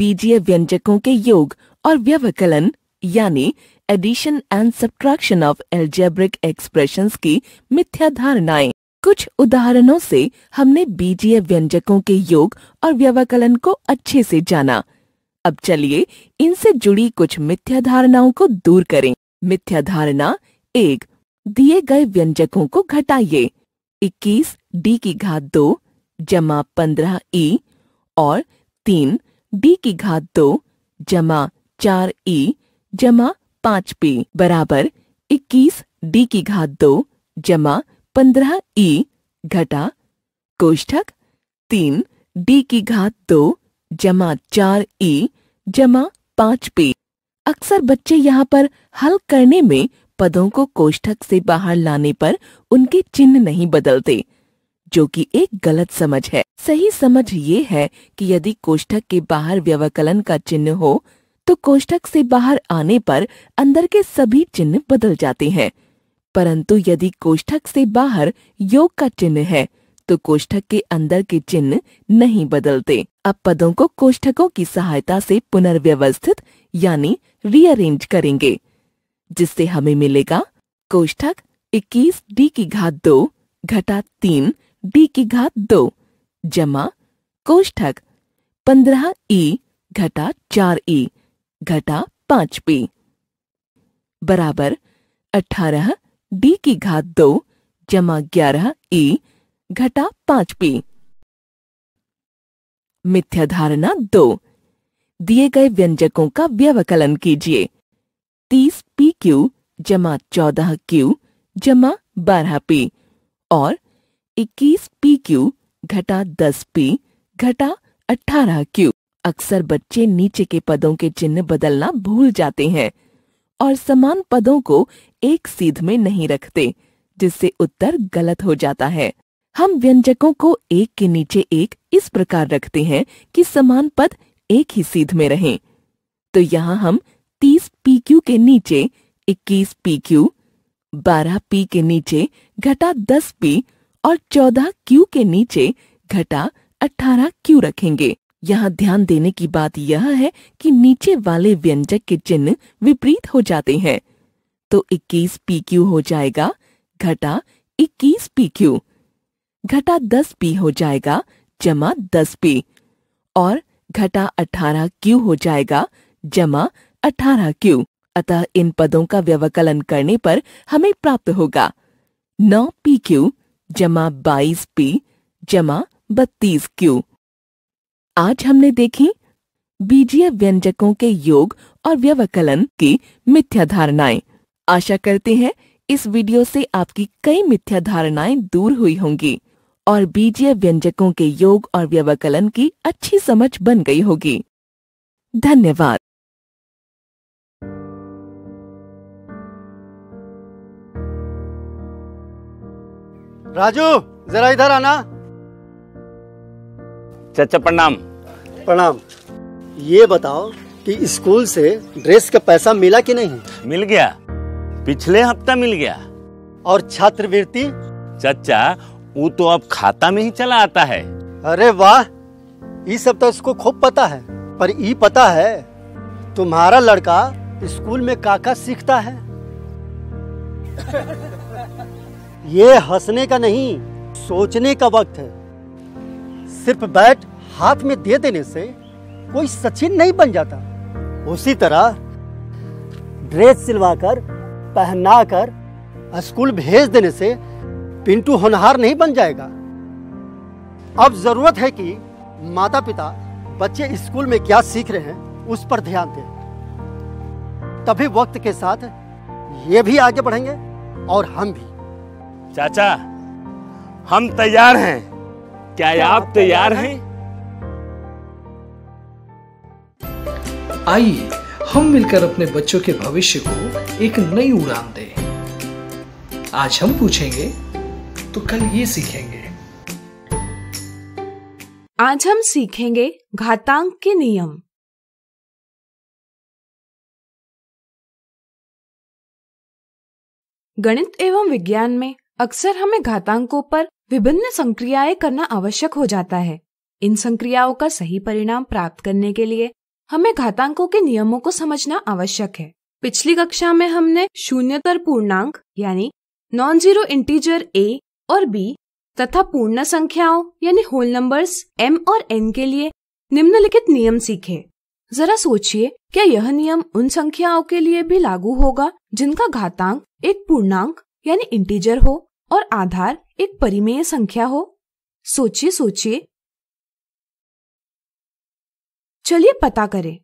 बीजीय व्यंजकों के योग और व्यवकलन यानी addition and subtraction of algebraic expressions की मिथ्या धारणाएं कुछ उदाहरणों से हमने बीजीय व्यंजकों के योग और व्यवकलन को अच्छे से जाना अब चलिए इनसे जुड़ी कुछ मिथ्या धारणाओं को दूर करें मिथ्या धारणा एक दिए गए व्यंजकों को घटाइए 21 डी की घात दो जमा पंद्रह ई और तीन डी की घात दो जमा चार ई जमा पाँच पी बराबर इक्कीस डी की घात दो जमा पंद्रह ई घटा कोष्ठक तीन डी की घात दो जमा चार ई जमा पाँच पे अक्सर बच्चे यहाँ पर हल करने में पदों को कोष्ठक से बाहर लाने पर उनके चिन्ह नहीं बदलते जो कि एक गलत समझ है सही समझ ये है कि यदि कोष्ठक के बाहर व्यवकलन का चिन्ह हो तो कोष्ठक से बाहर आने पर अंदर के सभी चिन्ह बदल जाते हैं परंतु यदि कोष्ठक से बाहर योग का चिन्ह है तो कोष्ठक के अंदर के चिन्ह नहीं बदलते अब पदों को कोष्ठकों की सहायता से पुनर्व्यवस्थित यानी रीअरेंज करेंगे जिससे हमें मिलेगा कोष्ठक 21 डी की घात दो घटा तीन डी की घात दो जमा कोष्ठक 15 ई घटा चार ई घटा पांच पी बराबर अठारह डी की घात दो जमा ग्यारह ई घटा पांच पी मिथ्या धारणा दो दिए गए व्यंजकों का व्यवकलन कीजिए तीस पी क्यू जमा चौदह क्यू जमा बारह पी और इक्कीस पी क्यू घटा दस पी घटा अठारह क्यू अक्सर बच्चे नीचे के पदों के चिन्ह बदलना भूल जाते हैं और समान पदों को एक सीध में नहीं रखते जिससे उत्तर गलत हो जाता है हम व्यंजकों को एक के नीचे एक इस प्रकार रखते हैं कि समान पद एक ही सीध में रहें। तो यहाँ हम 30 PQ के नीचे 21 PQ, 12 P के नीचे घटा 10 P और 14 Q के नीचे घटा 18 Q रखेंगे यहाँ ध्यान देने की बात यह है कि नीचे वाले व्यंजक के चिन्ह विपरीत हो जाते हैं तो 21 PQ हो जाएगा घटा 21 PQ घटा दस पी हो जाएगा जमा दस पी और घटा अठारह क्यू हो जाएगा जमा अठारह क्यू अतः इन पदों का व्यवकलन करने पर हमें प्राप्त होगा नौ पी क्यू जमा बाईस पी जमा बत्तीस क्यू आज हमने देखी बीजीय व्यंजकों के योग और व्यवकलन की मिथ्या धारणाएं आशा करते हैं इस वीडियो से आपकी कई मिथ्या धारणाएं दूर हुई होंगी और बीजीय व्यंजकों के योग और व्यवकलन की अच्छी समझ बन गई होगी धन्यवाद राजू जरा इधर आना चाचा प्रणाम प्रणाम ये बताओ कि स्कूल से ड्रेस का पैसा मिला कि नहीं मिल गया पिछले हफ्ता मिल गया और छात्रवृत्ति चाचा वो तो अब खाता में ही चला आता है अरे वाह ये सब तो उसको खूब पता है पर ये पता है तुम्हारा लड़का स्कूल में काका सीखता है ये हंसने का नहीं सोचने का वक्त है सिर्फ बैट हाथ में दे देने से कोई सचिन नहीं बन जाता उसी तरह ड्रेस सिलवाकर पहनाकर स्कूल भेज देने से पिंटू होनहार नहीं बन जाएगा अब जरूरत है कि माता पिता बच्चे स्कूल में क्या सीख रहे हैं उस पर ध्यान दें तभी वक्त के साथ ये भी आगे बढ़ेंगे और हम भी चाचा हम तैयार हैं क्या, क्या आप तैयार हैं? हैं? आइए हम मिलकर अपने बच्चों के भविष्य को एक नई उड़ान दें। आज हम पूछेंगे तो कल ये सीखेंगे आज हम सीखेंगे घातांक के नियम गणित एवं विज्ञान में अक्सर हमें घातांकों पर विभिन्न संक्रियाएं करना आवश्यक हो जाता है इन संक्रियाओं का सही परिणाम प्राप्त करने के लिए हमें घातांकों के नियमों को समझना आवश्यक है पिछली कक्षा में हमने शून्यतर पूर्णांक यानी नॉन जीरो इंटीजर ए और बी तथा पूर्ण संख्याओं यानी होल नंबर्स एम और एन के लिए निम्नलिखित नियम सीखें। जरा सोचिए क्या यह नियम उन संख्याओं के लिए भी लागू होगा जिनका घातांक एक पूर्णांक यानी इंटीजर हो और आधार एक परिमेय संख्या हो सोचिए सोचिए चलिए पता करें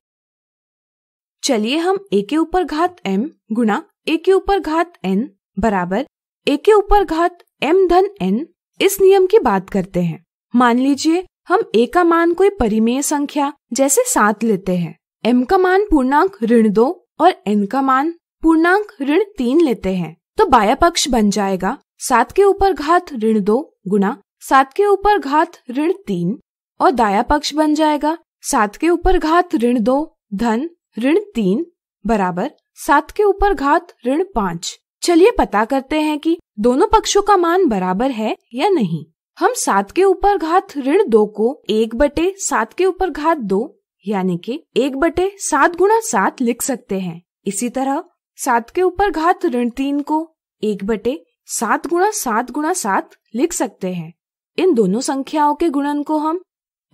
चलिए हम ए के ऊपर घात एम गुणा ए के ऊपर घात एन बराबर ए के ऊपर घात एम धन एन इस नियम की बात करते हैं मान लीजिए हम ए का मान कोई परिमेय संख्या जैसे सात लेते हैं एम का मान पूर्णांक ऋण दो और एन का मान पूर्णांक ऋण तीन लेते हैं तो बाया पक्ष बन जाएगा सात के ऊपर घात ऋण दो गुना सात के ऊपर घात ऋण तीन और दाया पक्ष बन जाएगा सात के ऊपर घात ऋण दो धन ऋण तीन बराबर सात के ऊपर घात ऋण पाँच चलिए पता करते हैं कि दोनों पक्षों का मान बराबर है या नहीं हम सात के ऊपर घात ऋण दो को एक बटे सात के ऊपर घात दो यानी कि एक बटे सात गुणा सात लिख सकते हैं इसी तरह सात के ऊपर घात ऋण तीन को एक बटे सात गुणा सात गुणा सात लिख सकते हैं इन दोनों संख्याओं के गुणन को हम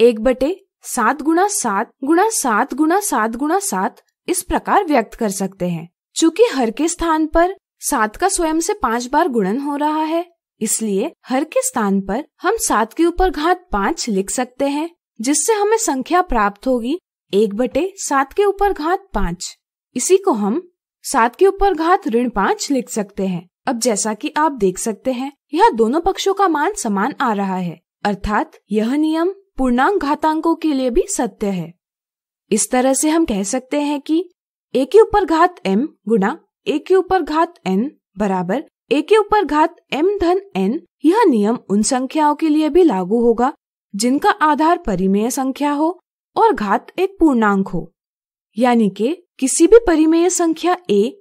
एक बटे सात गुणा सात गुणा सात गुणा सात गुणा सात इस प्रकार व्यक्त कर सकते हैं चूंकि हर के स्थान पर सात का स्वयं से पांच बार गुणन हो रहा है इसलिए हर के स्थान पर हम सात के ऊपर घात पाँच लिख सकते हैं जिससे हमें संख्या प्राप्त होगी एक बटे सात के ऊपर घात पाँच इसी को हम सात के ऊपर घात ऋण पाँच लिख सकते हैं अब जैसा कि आप देख सकते हैं यह दोनों पक्षों का मान समान आ रहा है अर्थात यह नियम पूर्णांक घातांकों के लिए भी सत्य है इस तरह से हम कह सकते हैं कि ए के ऊपर घात m गुना ए के ऊपर घात एन बराबर ए के ऊपर घात एम धन एन यह नियम उन संख्याओं के लिए भी लागू होगा जिनका आधार परिमेय संख्या हो और घात एक पूर्णांक हो यानी के किसी भी परिमेय संख्या ए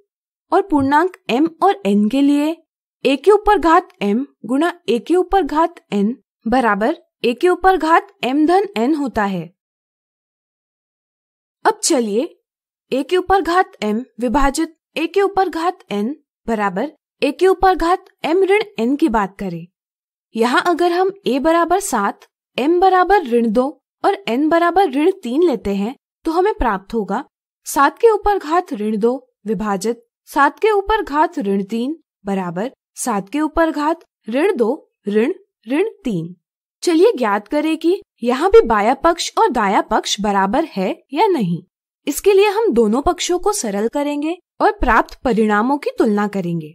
और पूर्णांक एम और एन के लिए ए के ऊपर घात एम गुणा ए के ऊपर घात एन बराबर ए के ऊपर घात एम धन एन होता है अब चलिए ए के ऊपर घात एम विभाजित ए के ऊपर घात एन बराबर ए के ऊपर घात एम ऋण एन की बात करें यहाँ अगर हम ए बराबर सात एम बराबर ऋण दो और एन बराबर ऋण तीन लेते हैं तो हमें प्राप्त होगा सात के ऊपर घात ऋण दो विभाजित सात के ऊपर घात ऋण तीन बराबर सात के ऊपर घात ऋण दो ऋण ऋण तीन चलिए ज्ञात करें कि यहाँ भी बाया पक्ष और दाया पक्ष बराबर है या नहीं इसके लिए हम दोनों पक्षों को सरल करेंगे और प्राप्त परिणामों की तुलना करेंगे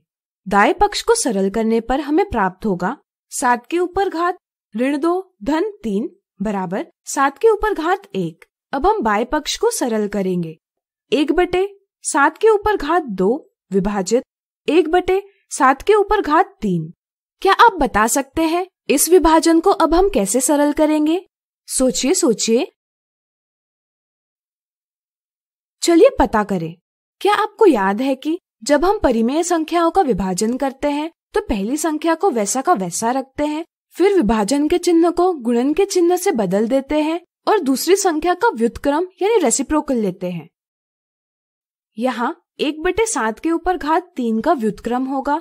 दाएं पक्ष को सरल करने पर हमें प्राप्त होगा सात के ऊपर घात ऋण दो धन तीन बराबर सात के ऊपर घात एक अब हम बाएं पक्ष को सरल करेंगे एक बटे सात के ऊपर घात दो विभाजित एक बटे सात के ऊपर घात तीन क्या आप बता सकते हैं इस विभाजन को अब हम कैसे सरल करेंगे सोचिए सोचिए चलिए पता करें क्या आपको याद है कि जब हम परिमेय संख्याओं का विभाजन करते हैं तो पहली संख्या को वैसा का वैसा रखते हैं फिर विभाजन के चिन्ह को गुणन के चिन्ह से बदल देते हैं और दूसरी संख्या का व्युतक्रम यानी रेसिप्रोकल लेते हैं यहाँ एक बटे सात के ऊपर घात तीन का व्युतक्रम होगा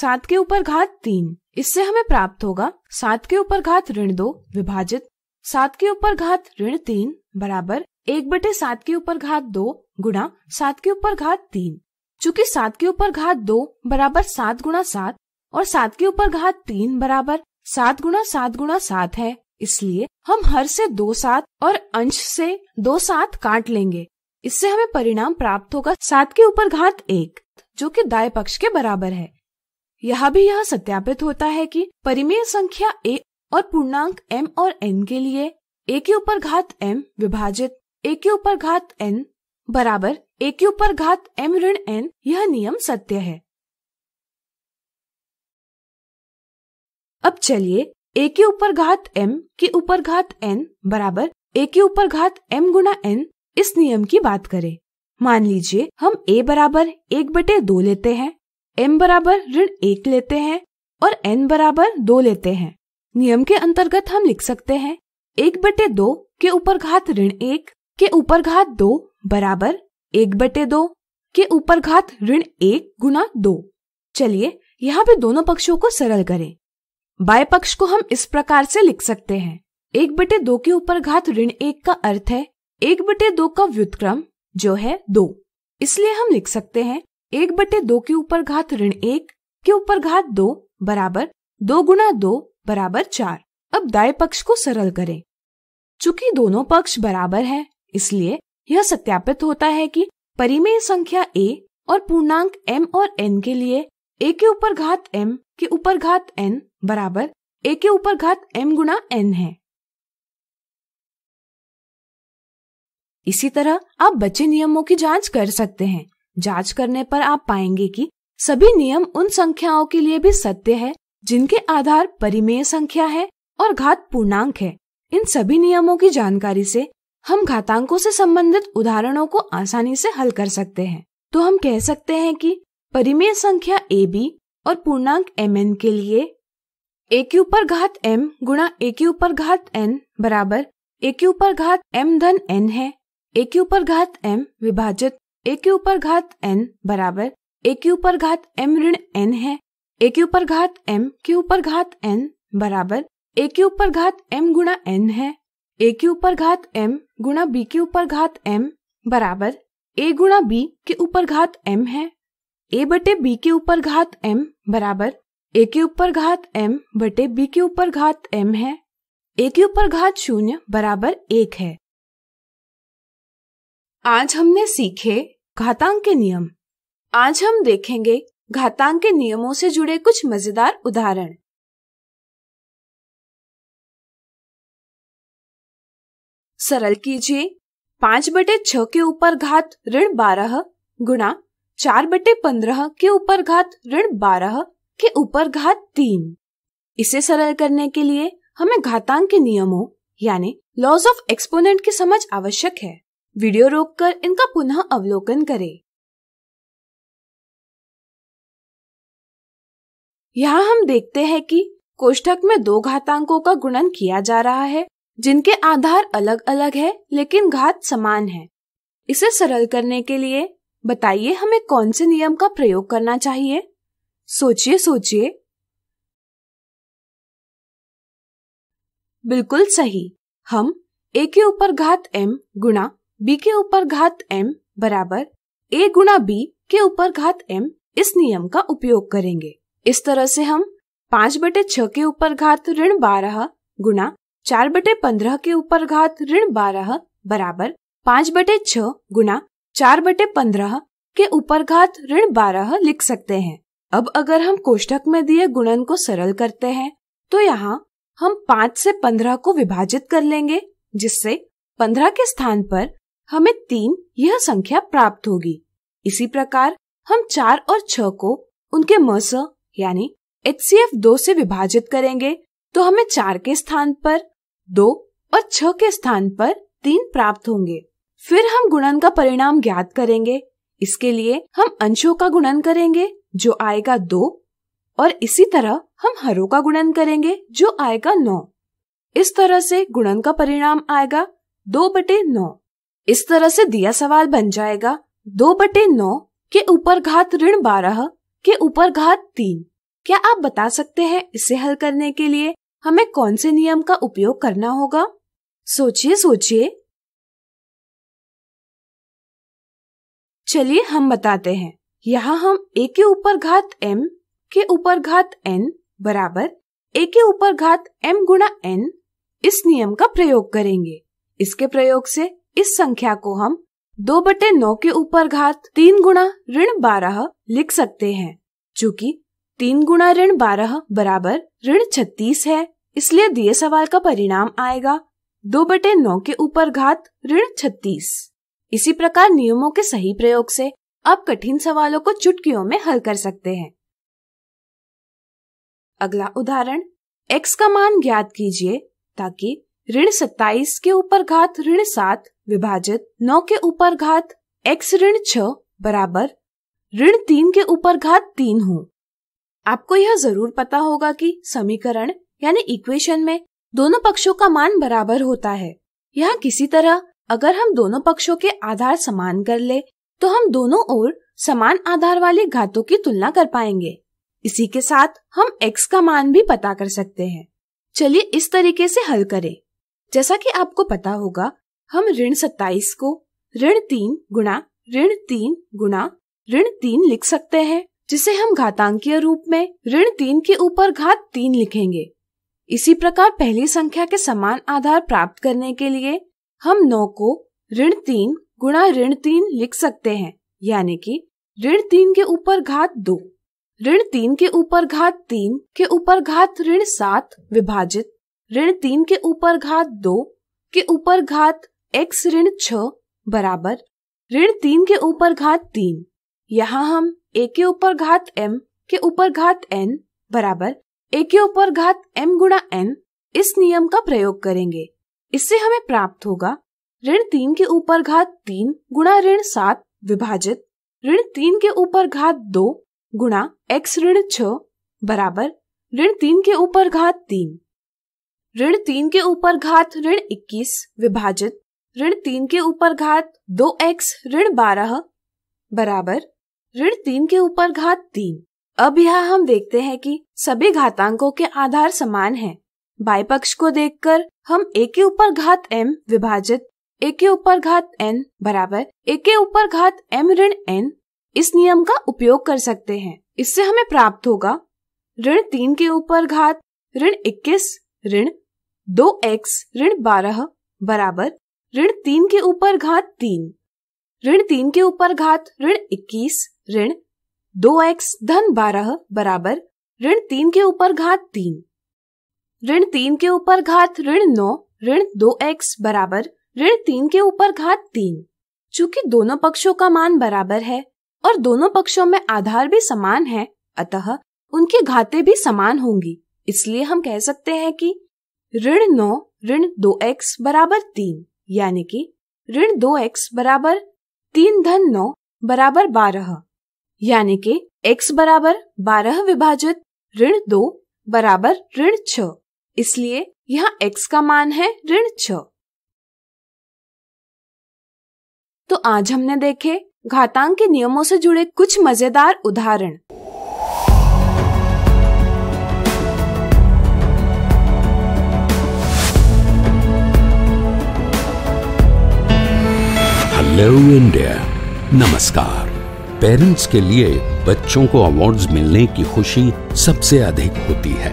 सात के ऊपर घात तीन इससे हमें प्राप्त होगा सात के ऊपर घात ऋण दो विभाजित सात के ऊपर घात ऋण तीन बराबर एक बटे सात के ऊपर घात दो गुणा सात के ऊपर घात तीन चूंकि सात के ऊपर घात दो बराबर सात गुणा सात और सात के ऊपर घात तीन बराबर सात गुणा सात गुणा सात है इसलिए हम हर से दो सात और अंश से दो सात काट लेंगे इससे हमें परिणाम प्राप्त होगा सात के ऊपर घात एक जो कि दाएं पक्ष के बराबर है यह भी यह सत्यापित होता है कि परिमेय संख्या ए और पूर्णांक एम और एन के लिए ए के ऊपर घात एम विभाजित ए के ऊपर घात एन बराबर ए के ऊपर घात एम ऋण एन यह नियम सत्य है अब चलिए ए के ऊपर घात एम के ऊपर घात एन बराबर ए के ऊपर घात एम गुना एन इस नियम की बात करें मान लीजिए हम ए बराबर एक बटे दो लेते हैं एम बराबर ऋण एक लेते हैं और एन बराबर दो लेते हैं नियम के अंतर्गत हम लिख सकते हैं एक बटे दो के ऊपर घात ऋण एक के ऊपर घात दो बराबर एक बटे दो के ऊपर घात ऋण एक गुना दो चलिए यहाँ पे दोनों पक्षों को सरल करें बाय पक्ष को हम इस प्रकार से लिख सकते हैं एक बटे दो के ऊपर घात ऋण एक का अर्थ है एक बटे दो का व्युतक्रम जो है दो इसलिए हम लिख सकते हैं एक बटे दो के ऊपर घात ऋण एक के ऊपर घात दो बराबर दो गुना दो बराबर चार अब दाएं पक्ष को सरल करें चूंकि दोनों पक्ष बराबर हैं, इसलिए यह सत्यापित होता है कि परिमेय संख्या a और पूर्णांक m और n के लिए a के ऊपर घात m के ऊपर घात n बराबर a के ऊपर घात m गुना एन है इसी तरह आप बचे नियमों की जांच कर सकते हैं जांच करने पर आप पाएंगे कि सभी नियम उन संख्याओं के लिए भी सत्य है जिनके आधार परिमेय संख्या है और घात पूर्णांक है इन सभी नियमों की जानकारी से हम घातांकों से संबंधित उदाहरणों को आसानी से हल कर सकते हैं तो हम कह सकते हैं कि परिमेय संख्या ए बी और पूर्णांक एम एन के लिए ए के ऊपर घात एम गुणा ए के ऊपर घात एन बराबर ए के ऊपर घात एम धन एन है ए के ऊपर घात एम विभाजित ए के ऊपर घात एन बराबर ए के ऊपर घात एम ऋण एन है ए के ऊपर घात एम के ऊपर घात एन बराबर ए के ऊपर घात एम गुणा एन है ए के ऊपर घात एम गुणा बी के ऊपर घात एम बराबर ए गुणा बी के ऊपर घात एम है ए बटे बी के ऊपर घात एम बराबर ए के ऊपर घात एम बटे बी के ऊपर घात एम है ए के ऊपर घात शून्य बराबर एक है आज हमने सीखे घातांक के नियम आज हम देखेंगे घातांक के नियमों से जुड़े कुछ मजेदार उदाहरण सरल कीजिए पाँच बटे छ के ऊपर घात ऋण बारह गुणा चार बटे पंद्रह के ऊपर घात ऋण बारह के ऊपर घात तीन इसे सरल करने के लिए हमें घातांक के नियमों यानी लॉज ऑफ एक्सपोनेंट की समझ आवश्यक है वीडियो रोककर इनका पुनः अवलोकन करें यहाँ हम देखते हैं कि कोष्ठक में दो घातांकों का गुणन किया जा रहा है जिनके आधार अलग अलग है लेकिन घात समान है इसे सरल करने के लिए बताइए हमें कौन से नियम का प्रयोग करना चाहिए सोचिए सोचिए बिल्कुल सही हम ए के ऊपर घात एम गुणा बी के ऊपर घात एम बराबर ए गुणा बी के ऊपर घात एम इस नियम का उपयोग करेंगे इस तरह से हम पांच बटे छ के ऊपर घात ऋण बारह गुणा चार बटे पंद्रह के ऊपर घात ऋण बारह बराबर पाँच बटे छ गुना चार बटे पंद्रह के ऊपर घात ऋण बारह लिख सकते हैं अब अगर हम कोष्ठक में दिए गुणन को सरल करते हैं तो यहाँ हम पाँच से पंद्रह को विभाजित कर लेंगे जिससे पंद्रह के स्थान पर हमें तीन यह संख्या प्राप्त होगी इसी प्रकार हम चार और छ को उनके मस यानी एच दो से विभाजित करेंगे तो हमें चार के स्थान पर दो और छह के स्थान पर तीन प्राप्त होंगे फिर हम गुणन का परिणाम ज्ञात करेंगे इसके लिए हम अंशों का गुणन करेंगे जो आएगा दो और इसी तरह हम हरों का गुणन करेंगे जो आएगा नौ इस तरह से गुणन का परिणाम आएगा दो बटे नौ इस तरह से दिया सवाल बन जाएगा दो बटे नौ के ऊपर घात ऋण बारह के ऊपर घात तीन क्या आप बता सकते हैं इसे हल करने के लिए हमें कौन से नियम का उपयोग करना होगा सोचिए सोचिए चलिए हम बताते हैं यहाँ हम ए के ऊपर घात एम के ऊपर घात एन बराबर ए के ऊपर घात एम गुणा एन इस नियम का प्रयोग करेंगे इसके प्रयोग से इस संख्या को हम दो बटे नौ के ऊपर घात तीन गुणा ऋण बारह लिख सकते हैं चूँकि तीन गुणा ऋण बारह बराबर ऋण छत्तीस है इसलिए दिए सवाल का परिणाम आएगा दो बटे नौ के ऊपर घात ऋण छत्तीस इसी प्रकार नियमों के सही प्रयोग से आप कठिन सवालों को चुटकियों में हल कर सकते हैं अगला उदाहरण x का मान ज्ञात कीजिए ताकि ऋण सत्ताईस के ऊपर घात ऋण सात विभाजित नौ के ऊपर घात x ऋण छ बराबर ऋण तीन के ऊपर घात तीन हो आपको यह जरूर पता होगा कि समीकरण यानी इक्वेशन में दोनों पक्षों का मान बराबर होता है यहाँ किसी तरह अगर हम दोनों पक्षों के आधार समान कर ले तो हम दोनों ओर समान आधार वाले घातों की तुलना कर पाएंगे इसी के साथ हम x का मान भी पता कर सकते हैं चलिए इस तरीके से हल करें जैसा कि आपको पता होगा हम ऋण सत्ताईस को ऋण तीन गुणा ऋण तीन गुणा ऋण तीन लिख सकते हैं जिसे हम घातांकीय रूप में ऋण तीन के ऊपर घात तीन लिखेंगे इसी प्रकार पहली संख्या के समान आधार प्राप्त करने के लिए हम नौ को ऋण तीन गुणा ऋण तीन लिख सकते हैं यानी कि ऋण तीन के ऊपर घात दो ऋण तीन के ऊपर घात तीन के ऊपर घात ऋण सात विभाजित ऋण तीन के ऊपर घात दो के ऊपर घात एक्स ऋण छ बराबर ऋण तीन के ऊपर घात तीन यहाँ हम ए के ऊपर घात m के ऊपर घात n बराबर ए के ऊपर घात m गुणा एन इस नियम का प्रयोग करेंगे इससे हमें प्राप्त होगा ऋण तीन के ऊपर घात तीन गुणा ऋण सात विभाजित ऋण तीन के ऊपर घात दो गुणा एक्स ऋण छ बराबर ऋण तीन के ऊपर घात तीन ऋण तीन के ऊपर घात ऋण इक्कीस विभाजित ऋण तीन के ऊपर घात दो एक्स ऋण बारह बराबर ऋण तीन के ऊपर घात तीन अब यहाँ हम देखते हैं कि सभी घातांकों के आधार समान हैं। बाई पक्ष को देखकर हम ए के ऊपर घात एम विभाजित ए के ऊपर घात एन बराबर ए के ऊपर घात एम ऋण एन इस नियम का उपयोग कर सकते हैं इससे हमें प्राप्त होगा ऋण तीन के ऊपर घात ऋण इक्कीस ऋण दो एक्स ऋण बारह बराबर ऋण तीन के ऊपर घात तीन ऋण तीन के ऊपर घात ऋण इक्कीस ऋण दो एक्स धन बारह बराबर ऋण तीन के ऊपर घात तीन ऋण तीन के ऊपर घात ऋण नौ ऋण दो एक्स बराबर ऋण तीन के ऊपर घात तीन चूंकि दोनों पक्षों का मान बराबर है और दोनों पक्षों में आधार भी समान है अतः उनकी घाते भी समान होंगी इसलिए हम कह सकते हैं कि ऋण नौ ऋण दो एक्स बराबर तीन यानी कि ऋण दो एक्स बराबर तीन धन नौ बराबर बारह यानी के x बराबर बारह विभाजित ऋण दो बराबर ऋण छ इसलिए यहाँ x का मान है ऋण छ तो आज हमने देखे घातांक के नियमों से जुड़े कुछ मजेदार उदाहरण हेलो इंडिया नमस्कार पेरेंट्स के लिए बच्चों को अवार्ड्स मिलने की खुशी सबसे अधिक होती है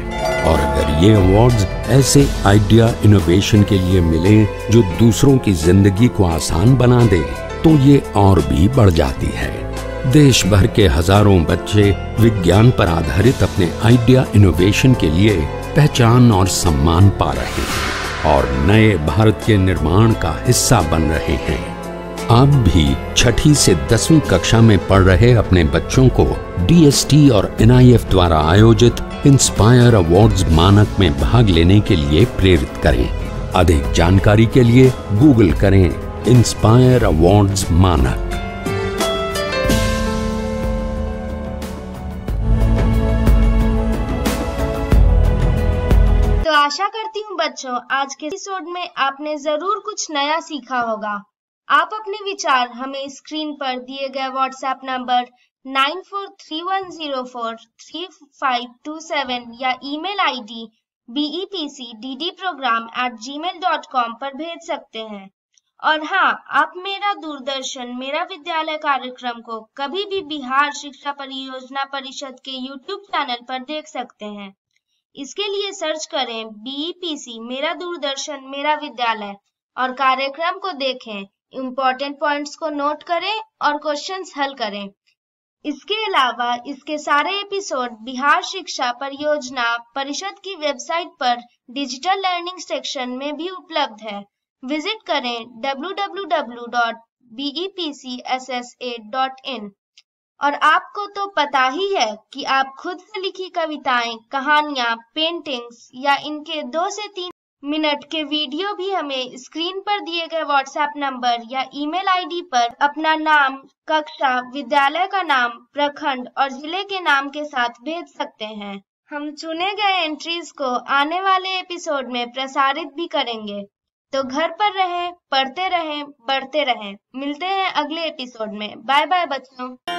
और अगर ये अवार्ड्स ऐसे आइडिया इनोवेशन के लिए मिले जो दूसरों की जिंदगी को आसान बना दे तो ये और भी बढ़ जाती है देश भर के हजारों बच्चे विज्ञान पर आधारित अपने आइडिया इनोवेशन के लिए पहचान और सम्मान पा रहे हैं और नए भारत के निर्माण का हिस्सा बन रहे हैं आप भी छठी से दसवीं कक्षा में पढ़ रहे अपने बच्चों को डीएसटी और एनआईएफ द्वारा आयोजित इंस्पायर अवार्ड्स मानक में भाग लेने के लिए प्रेरित करें अधिक जानकारी के लिए गूगल करें इंस्पायर अवार्ड्स मानक तो आशा करती हूँ बच्चों आज के एपिसोड में आपने जरूर कुछ नया सीखा होगा आप अपने विचार हमें स्क्रीन पर दिए गए व्हाट्सएप नंबर 9431043527 या ईमेल आईडी beepcddprogram@gmail.com पर भेज सकते हैं और हाँ आप मेरा दूरदर्शन मेरा विद्यालय कार्यक्रम को कभी भी बिहार शिक्षा परियोजना परिषद के यूट्यूब चैनल पर देख सकते हैं इसके लिए सर्च करें सी e मेरा दूरदर्शन मेरा विद्यालय और कार्यक्रम को देखें इम्पॉर्टेंट पॉइंट्स को नोट करें और क्वेश्चंस हल करें इसके अलावा इसके सारे एपिसोड बिहार शिक्षा परियोजना परिषद की वेबसाइट पर डिजिटल लर्निंग सेक्शन में भी उपलब्ध है विजिट करें www.bepcssa.in और आपको तो पता ही है कि आप खुद से लिखी कविताएं कहानियां पेंटिंग्स या इनके दो से तीन मिनट के वीडियो भी हमें स्क्रीन पर दिए गए व्हाट्सएप नंबर या ईमेल आईडी पर अपना नाम कक्षा विद्यालय का नाम प्रखंड और जिले के नाम के साथ भेज सकते हैं हम चुने गए एंट्रीज को आने वाले एपिसोड में प्रसारित भी करेंगे तो घर पर रहें पढ़ते रहें बढ़ते रहें मिलते हैं अगले एपिसोड में बाय बाय बच्चों